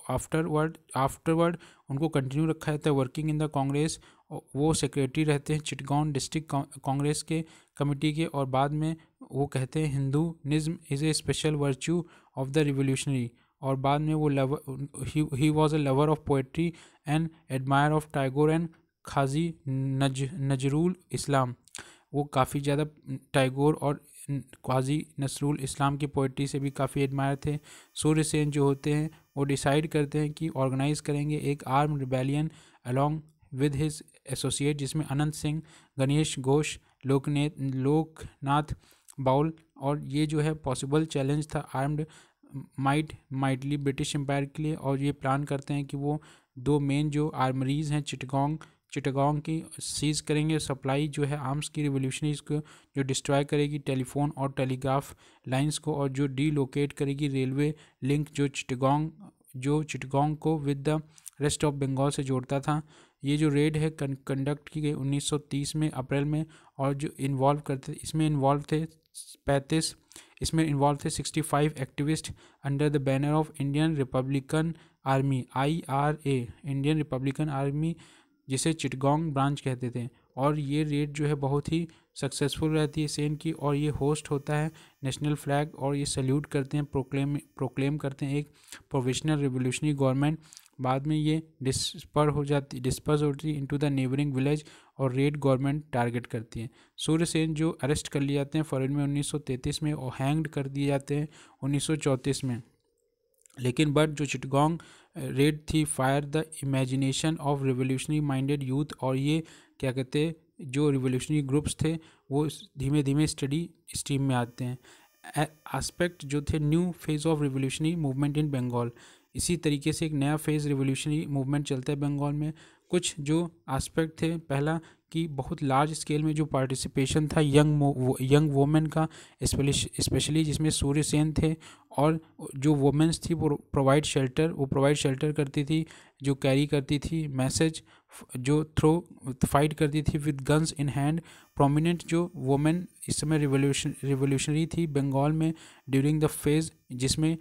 आफ्टरवर्ड आफ्टरवर्ड उनको कंटिन्यू रखा जाता है वर्किंग इन द कांग्रेस वो सेक्रेटरी रहते हैं चिटगांव डिस्ट्रिक्ट कांग्रेस के कमेटी के और बाद में वो कहते हैं Hinduism is a special virtue of the revolutionary और बाद में वो lover he was a lover of poetry and admire of Tagore and Kazi नज नजरुल इस्लाम वो काफ़ी ज़्यादा टाइगोर और क्वाजी नसरुल इस्लाम की पोइट्री से भी काफ़ी एडमायर थे सूर्य सेन जो होते हैं वो डिसाइड करते हैं कि ऑर्गेनाइज़ करेंगे एक arm rebellion along with his associate जिसमें अनंत सिंह गणेश घोष लोकने लोकनाथ बाउल और ये जो है पॉसिबल चैलेंज था armed might mightily British empire के लिए और ये प्लान करते हैं कि वो दो मेन जो आर्मरीज हैं चिटगोंग चिटगांव की सीज़ करेंगे सप्लाई जो है आर्म्स की रिवोल्यूशनरीज को जो डिस्ट्रॉय करेगी टेलीफोन और टेलीग्राफ लाइंस को और जो डीलोकेट करेगी रेलवे लिंक जो चिटगांव जो चिटगांव को with the rest of Bengal से जोड़ता था ये जो रेड है कंडक्ट की गई 1930 में अप्रैल में और जो इन्वॉल्व करते इसमें इन्वॉल्व थे पैंतीस इसमें इन्वॉल्व थे five activist under the banner of Indian republican army I R A Indian republican army जिसे चिटगोंग ब्रांच कहते थे और ये रेड जो है बहुत ही सक्सेसफुल रहती है सेन की और ये होस्ट होता है नेशनल फ्लैग और ये सल्यूट करते हैं प्रोक्लेम प्रोक्लेम करते हैं एक प्रोविशनल रिवोल्यूशनरी गवर्नमेंट बाद में ये डिस्पर हो जाती डिस्पर्स होती है इनटू द नेबरिंग विलेज और रेड गवर्नमेंट टारगेट करती है सूर्य सेन जो अरेस्ट कर लिए जाते हैं फॉरन में 1933 में और हैंग्ड कर दिए जाते हैं 1934 में लेकिन बट जो चिटगोंग रेड थी fire the imagination of revolutionary minded youth और ये क्या कहते जो रिवोल्यूशनरी ग्रुप्स थे वो धीमे धीमे स्टडी स्ट्रीम में आते हैं एस्पेक्ट जो थे new phase of revolutionary movement in Bengal इसी तरीके से एक नया फेज रिवोल्यूशनरी मूवमेंट चलता है बंगाल में कुछ जो एस्पेक्ट थे पहला कि बहुत लार्ज स्केल में जो पार्टिसिपेशन था यंग यंग वोमेन का स्पेशली जिसमें सूर्य सेन थे और जो वोमेंस थी वो प्रोवाइड शेल्टर वो प्रोवाइड शेल्टर करती थी जो कैरी करती थी मैसेज जो थ्रो फाइट करती थी with guns in hand prominent जो वोमेन इस समय रिवोल्यूशन रिवोल्यूशनरी थी बंगाल में ड्यूरिंग द फेज जिसमें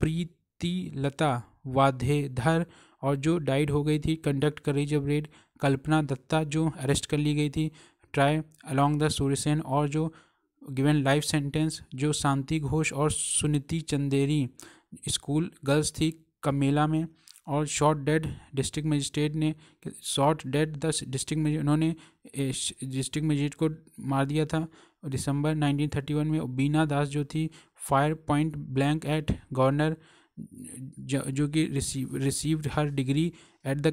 प्रीति लता वाधेधर और जो डाइड हो गई थी कंडक्ट जब रेड कल्पना दत्ता जो अरेस्ट कर ली गई थी ट्राई अलोंग द सूर्यसेन और जो गिवन लाइफ सेंटेंस जो शांति घोष और सुनीति चंदेरी स्कूल गर्ल्स थी कमेला में और शॉर्ट डेड डिस्ट्रिक्ट मजिस्ट्रेट ने शॉर्ट डेड द डिस्ट्रिक्ट उन्होंने डिस्ट्रिक्ट मजिस्ट्रेट को मार दिया था दिसंबर 1931 में बीना दास जो थी fire point blank at governor जो, जो कि receive received her degree at the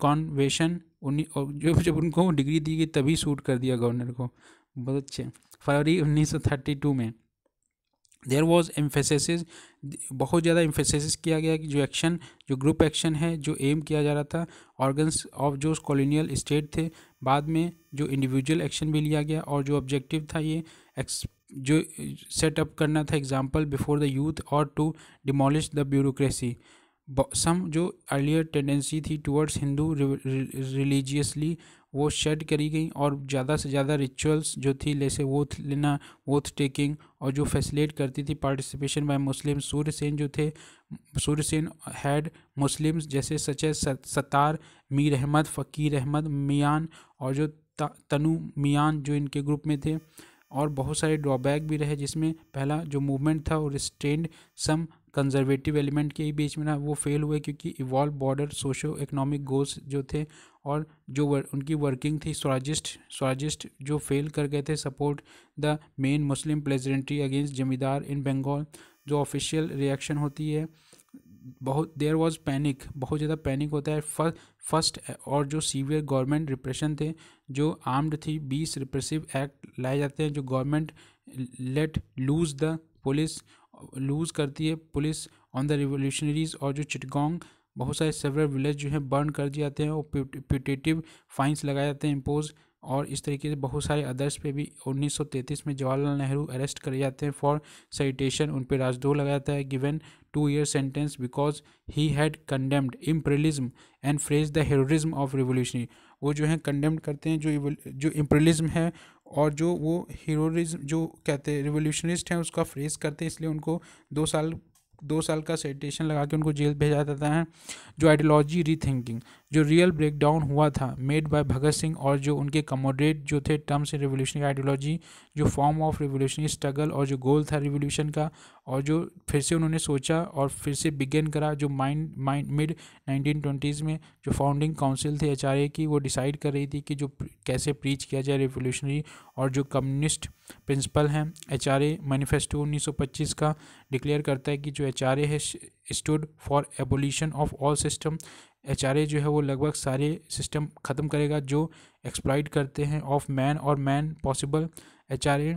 convocation उन्नी और जो जब उनको डिग्री दी गई तभी सूट कर दिया गवर्नर को बहुत अच्छे फरवरी 1932 में देर वॉज एम्फेसिस बहुत ज़्यादा एम्फेसिस किया गया कि जो एक्शन जो ग्रुप एक्शन है जो एम किया जा रहा था ऑर्गन्स ऑफ जो कॉलोनियल स्टेट थे बाद में जो इंडिविजुअल एक्शन भी लिया गया और जो ऑब्जेक्टिव था ये एक्स जो सेटअप करना था एग्जाम्पल बिफोर द यूथ और to demolish the bureaucracy some जो अर्लियर टेंडेंसी थी टुवर्ड्स हिंदू रिलीजियसली वो शेड करी गई और ज़्यादा से ज़्यादा रिचुअल्स जो थी जैसे वोथ लेना वोथ टेकिंग और जो फैसिलेट करती थी पार्टिसिपेशन बाय मुस्लिम सेन जो थे सेन हैड मुस्लिम्स जैसे सचे सतार मीर अहमद फ़कीर अहमद मियान और जो तनु मियान जो इनके ग्रुप में थे और बहुत सारे ड्रॉबैक भी रहे जिसमें पहला जो मूवमेंट था वो रिस्टेंड सम कंजर्वेटिव एलिमेंट के ही बीच में ना वो फेल हुए क्योंकि evolve broader socio economic goals जो थे और जो वर, उनकी वर्किंग थी स्वराजिस्ट स्वराजिस्ट जो फेल कर गए थे support the main Muslim peasantry against zamindar in Bengal जो ऑफिशियल रिएक्शन होती है बहुत देयर वॉज पैनिक बहुत ज़्यादा पैनिक होता है फर्स्ट और जो सीवियर गवर्नमेंट रिप्रेशन थे जो आर्म्ड थी बीस रिप्रेसिव एक्ट लाए जाते हैं जो government let loose the police loose करती है पुलिस ऑन द रिवोल्यूशनरीज और जो चिटगोंग बहुत सारे सेवरल विलेज जो हैं बर्न कर दिए जाते हैं और प्यूटेटिव फाइंस लगाए जाते हैं इम्पोज और इस तरीके से बहुत सारे अदर्स पे भी 1933 में जवाहरलाल नेहरू अरेस्ट कर जाते हैं फॉर साइटेशन उन पर राजद्रोह लगाया जाता है given two year sentence because he had condemned imperialism and praised the heroism of revolutionary वो जो है कंडेम्ड करते हैं जो जो इम्परलिज्म है और जो वो हीरोरिज्म जो कहते हैं रिवोल्यूशनिस्ट हैं उसका फ्रेज करते हैं इसलिए उनको दो साल दो साल का सेटेशन लगा के उनको जेल भेजा जाता है जो आइडियोलॉजी रीथिंकिंग जो रियल ब्रेकडाउन हुआ था मेड बाय भगत सिंह और जो उनके कमोडेट जो थे टर्म्स इन रेवोल्यूशनरी आइडियोलॉजी जो फॉर्म ऑफ रिवोल्यूशनरी स्ट्रगल और जो गोल था रिवोल्यूशन का और जो फिर से उन्होंने सोचा और फिर से बिगेन करा जो mind mind mid nineteen twenties में जो फाउंडिंग काउंसिल थी एच की वो डिसाइड कर रही थी कि जो कैसे प्रीच किया जाए रिवोल्यूशनरी और जो कम्युनिस्ट प्रिंसिपल हैं एच आर मैनिफेस्टो पच्चीस का डिक्लेयर करता है कि जो एच आर ए है stood for abolition of all system H R A जो है वो लगभग सारे सिस्टम ख़त्म करेगा जो एक्सप्लाइड करते हैं ऑफ मैन और man possible H R A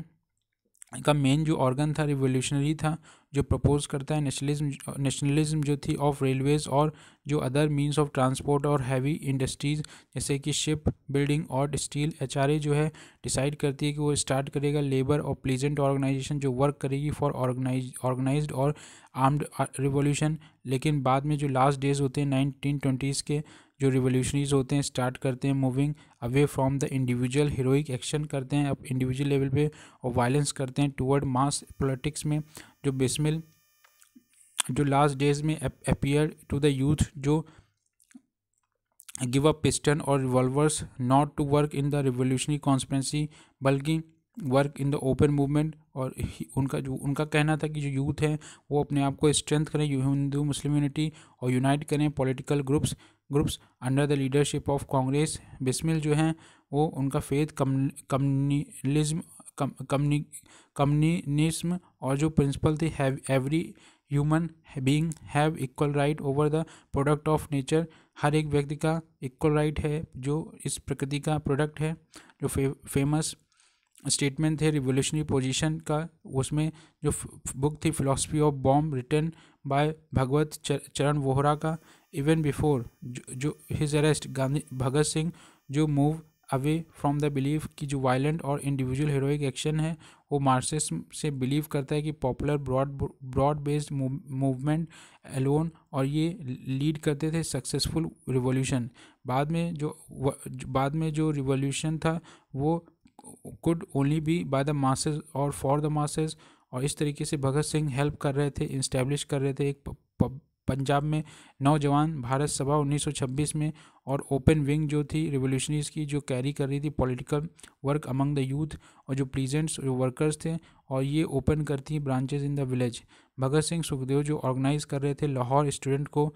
का मेन जो ऑर्गन था रिवोल्यूशनरी था जो प्रपोज करता है नेशनलिज्म नेशनलिज्म जो थी ऑफ रेलवेज और जो अदर मींस ऑफ ट्रांसपोर्ट और हैवी इंडस्ट्रीज जैसे कि शिप बिल्डिंग और स्टील एच जो है डिसाइड करती है कि वो स्टार्ट करेगा लेबर और प्लीजेंट ऑर्गेनाइजेशन जो वर्क करेगी फॉर ऑर्गेनाइज ऑर्गेनाइज और आर्म्ड रिवोल्यूशन uh, लेकिन बाद में जो लास्ट डेज होते हैं नाइनटीन ट्वेंटीज़ के जो रिवोल्यूशनरीज होते हैं स्टार्ट करते हैं moving away from the individual heroic action करते हैं अब इंडिविजुअल लेवल पे और वायलेंस करते हैं टुवर्ड मास पॉलिटिक्स में जो बिस्मिल जो लास्ट डेज में अपियर टू द यूथ जो गिव अप पिस्टन और revolvers not to work in the revolutionary conspiracy बल्कि work in the open movement और उनका जो उनका कहना था कि जो यूथ हैं वो अपने आप को स्ट्रेंथ करें हिंदू मुस्लिम यूनिटी और यूनाइट करें political groups groups under the leadership of Congress Bismil जो हैं वो उनका फेथ कम्युनिज्म कम्युनिज्म और जो प्रिंसिपल थे have every human being have equal right over the product of nature हर एक व्यक्ति का इक्वल राइट है जो इस प्रकृति का प्रोडक्ट है जो फे, फेमस स्टेटमेंट थे रिवोल्यूशनरी पोजीशन का उसमें जो बुक थी philosophy of bomb written by Bhagwat Charan Vohra का इवन बिफोर जो हिज अरेस्ट गांधी भगत सिंह जो move away from the belief कि जो वायलेंट और इंडिविजुअल हीरोइक एक्शन है वो मार्सिस से बिलीव करता है कि popular broad broad based movement alone और ये लीड करते थे सक्सेसफुल रिवॉल्यूशन बाद में जो, जो बाद में जो रिवॉल्यूशन था वो could only be by the masses और फॉर द मासेस और इस तरीके से भगत सिंह हेल्प कर रहे थे इस्टेब्लिश कर रहे थे एक पंजाब में नौजवान भारत सभा 1926 में और ओपन विंग जो थी रिवोल्यूशनरीज की जो कैरी कर रही थी political work among the youth और जो प्रीजेंट्स जो वर्कर्स थे और ये ओपन करती हैं branches in the village Bhagat Singh Sukhdev जो ऑर्गेनाइज कर रहे थे लाहौर स्टूडेंट को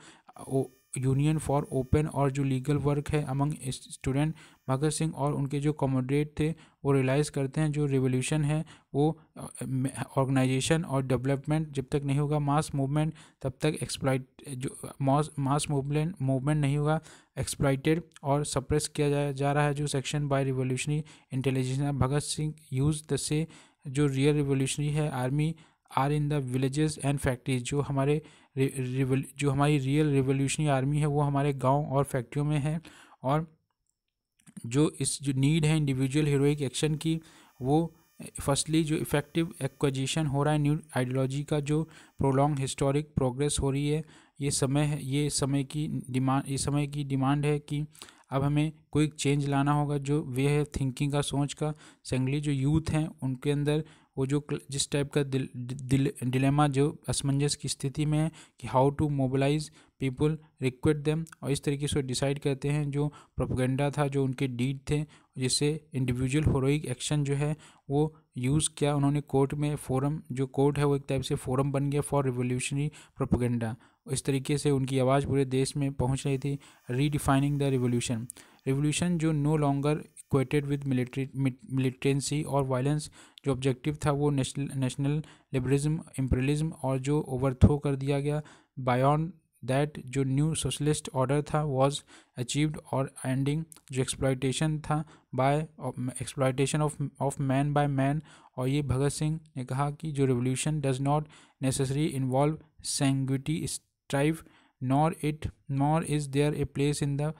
यूनियन फॉर ओपन और जो लीगल वर्क है अमंग स्टूडेंट भगत सिंह और उनके जो कॉमोडेट थे वो रियलाइज़ करते हैं जो रिवोल्यूशन है वो ऑर्गेनाइजेशन और डेवलपमेंट जब तक नहीं होगा मास मूवमेंट तब तक एक्सप्लाइट जो मास मास मूवमेंट मूवमेंट नहीं होगा एक्सप्लाइटेड और सप्रेस किया जा, जा रहा है जो section by revolutionary intelligence Bhagat Singh use the से जो रियल रिवोल्यूशनरी है army are in the villages and factories जो हमारे जो हमारी रियल रिवोल्यूशनरी आर्मी है वो हमारे गांव और फैक्ट्रियों में है और जो इस जो नीड है इंडिविजुअल हीरोइक एक्शन की वो फर्स्टली जो इफेक्टिव एक्वाजिशन हो रहा है न्यू आइडियोलॉजी का जो प्रोलॉन्ग हिस्टोरिक प्रोग्रेस हो रही है ये समय है ये समय की डिमांड ये समय की डिमांड है कि अब हमें कोई चेंज लाना होगा जो वे है थिंकिंग का सोच का सेंगली जो यूथ हैं उनके अंदर वो जो जिस टाइप का दिल, दिल, डिलेमा जो असमंजस की स्थिति में है कि how to mobilise people recruit them और इस तरीके से डिसाइड करते हैं जो प्रोपोगेंडा था जो उनके डीड थे जिससे इंडिविजुअल हरोइक एक्शन जो है वो यूज़ किया उन्होंने कोर्ट में फोरम जो कोर्ट है वो एक टाइप से फोरम बन गया फॉर रिवोल्यूशनरी प्रोपोगेंडा इस तरीके से उनकी आवाज़ पूरे देश में पहुंच रही थी रीडिफाइनिंग द रिवोल्यूशन रिवोल्यूशन जो no longer equated with military militancy और वायलेंस जो ऑब्जेक्टिव था वो नेशनल नेशनल लिबरलिज्म इम्परलिज्म और जो ओवरथ्रो कर दिया गया बायॉन्ड दैट जो न्यू सोशलिस्ट ऑर्डर था वॉज अचीव्ड और एंडिंग जो एक्सप्लाइटेशन था by exploitation of of man by man और ये भगत सिंह ने कहा कि जो revolution does not necessary involve sanguinary strife nor it nor is there a place in the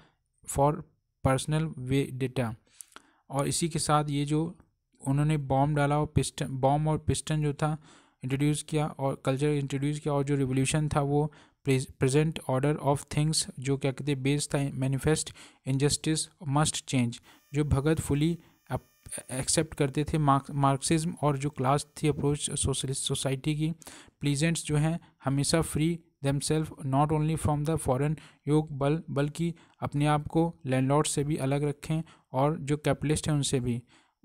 for personal vendetta और इसी के साथ ये जो उन्होंने बॉम्ब डाला और पिस्टन बॉम्ब और पिस्टन जो था इंट्रोड्यूस किया और कल्चर इंट्रोड्यूस किया और जो रिवोल्यूशन था वो प्रेजेंट ऑर्डर ऑफ थिंग्स जो क्या कहते हैं बेस था मैनिफेस्ट इनजस्टिस मस्ट चेंज जो भगत फुली एक्सेप्ट करते थे मार्क्सिज्म और जो क्लास थी अप्रोच सोशलिस्ट सोसाइटी की प्लीजेंट्स जो हैं हमेशा free themselves not only from the foreign yoke बल बल्कि अपने आप को लैंडलॉर्ड से भी अलग रखें और जो कैपिटलिस्ट हैं उनसे भी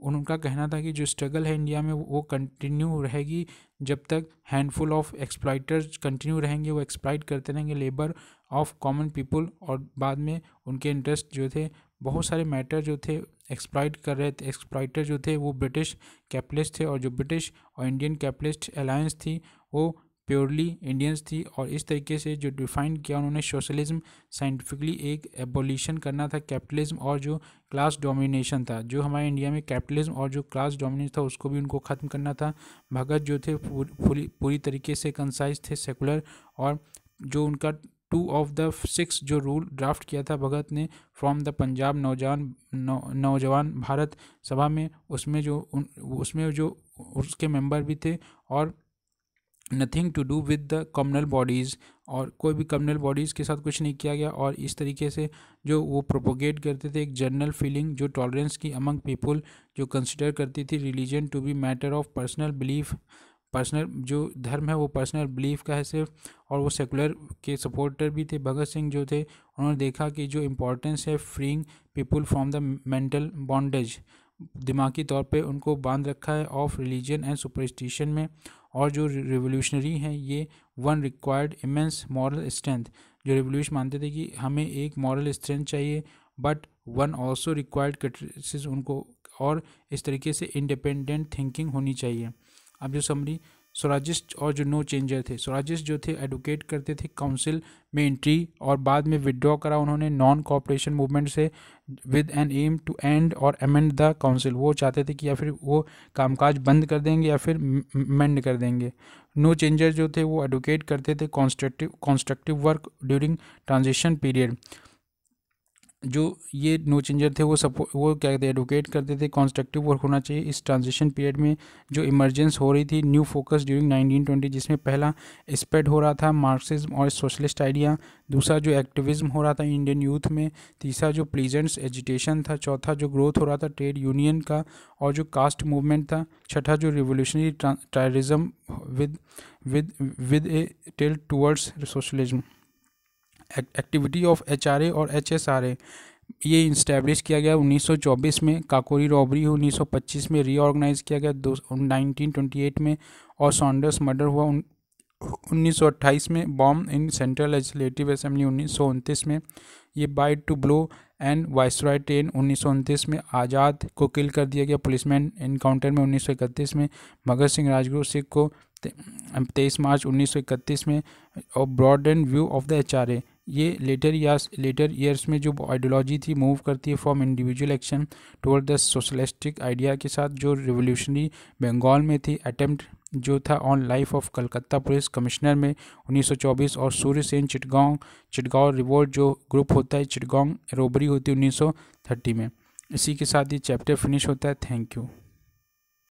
उनका कहना था कि जो स्ट्रगल है इंडिया में वो कंटिन्यू रहेगी जब तक हैंडफुल ऑफ एक्सप्लाइटर्स कंटिन्यू रहेंगे वो एक्सप्लाइट करते रहेंगे लेबर ऑफ कॉमन पीपल और बाद में उनके इंटरेस्ट जो थे बहुत सारे मैटर जो थे एक्सप्लाइट कर रहे थे एक्सप्लाइटर जो थे वो ब्रिटिश कैपिटलिस्ट थे और जो ब्रिटिश और इंडियन कैपिटलिस्ट अलायंस थी वो प्योरली इंडियंस थी और इस तरीके से जो डिफाइन किया उन्होंने सोशलिज्म साइंटिफिकली एक एबोल्यूशन करना था कैपिटलिज्म और जो क्लास डोमिनेशन था जो हमारे इंडिया में कैपिटलिज्म और जो क्लास डोमिनेशन था उसको भी उनको ख़त्म करना था भगत जो थे पूरी पूरी तरीके से कंसाइज थे सेकुलर और जो उनका टू ऑफ द सिक्स जो रूल ड्राफ्ट किया था भगत ने फ्रॉम द पंजाब नौजवान नौजवान भारत सभा में उसमें जो उन उसमें जो उसके मेंबर भी थे और nothing to do with the communal bodies और कोई भी कम्युनल बॉडीज़ के साथ कुछ नहीं किया गया और इस तरीके से जो वो प्रोपोगेट करते थे एक जनरल फीलिंग जो टॉलरेंस की अमंग पीपुल जो कंसिडर करती थी religion to be matter of personal belief personal जो धर्म है वो पर्सनल बिलीफ का है सिर्फ और वो सेकुलर के सपोर्टर भी थे भगत सिंह जो थे उन्होंने देखा कि जो इम्पोर्टेंस है freeing people from the mental bondage दिमागी तौर पे उनको बांध रखा है ऑफ रिलीजन एंड सुपरस्टिशन में और जो रिवोल्यूशनरी हैं ये one required immense moral strength जो रिवोल्यूशन मानते थे कि हमें एक मॉरल स्ट्रेंथ चाहिए but one also required criticism उनको और इस तरीके से इंडिपेंडेंट थिंकिंग होनी चाहिए अब जो समरी स्वराजिस्ट और जो नो चेंजर थे स्वराजिस्ट जो थे एडवोकेट करते थे काउंसिल में एंट्री और बाद में विदड्रॉ करा उन्होंने नॉन कॉपरेशन मूवमेंट से with an aim to end और अमेंड द काउंसिल वो चाहते थे कि या फिर वो कामकाज बंद कर देंगे या फिर मेंड कर देंगे नो चेंजर जो थे वो एडवोकेट करते थे constructive constructive work during transition period जो ये नो चेंजर थे वो सपोर्ट वो क्या कहते एडवोकेट करते थे कॉन्स्ट्रक्टिव वर्क होना चाहिए इस ट्रांजिशन पीरियड में जो इमरजेंस हो रही थी न्यू फोकस ड्यूरिंग 1920 जिसमें पहला स्प्रेड हो रहा था मार्क्सिज्म और सोशलिस्ट आइडिया दूसरा जो एक्टिविज्म हो रहा था इंडियन यूथ में तीसरा जो प्लीजेंट्स एजुटेशन था चौथा जो ग्रोथ हो रहा था ट्रेड यूनियन का और जो कास्ट मूवमेंट था छठा जो revolutionary terrorism with with with a tilt towards socialism activity of H और एच ये इस्टेब्लिश किया गया 1924 में काकोरी रॉबरी हुई 1925 में रीऑर्गेनाइज किया गया दो 1928 में और सॉन्डर्स मर्डर हुआ उन, 1928 में bomb in central legislative assembly उन्नीस में ये bid to blow and viceroy train उन्नीस में आज़ाद को किल कर दिया गया पुलिसमैन इनकाउंटर में उन्नीस में भगत सिंह राजगुरु सिख को तेईस मार्च उन्नीस में और broad and view of the H ये लेटर या लेटर ईयर्स में जो आइडियोलॉजी थी मूव करती है from individual action toward the socialistic idea के साथ जो रिवोल्यूशनरी बंगाल में थी अटैम्प्ट जो था on life of Calcutta police commissioner में 1924 और सूर्य सेन चिटगांव चिटगांव रिवोल्ट जो ग्रुप होता है चिटगांव रोबरी होती है उन्नीस में इसी के साथ ये चैप्टर फिनिश होता है थैंक यू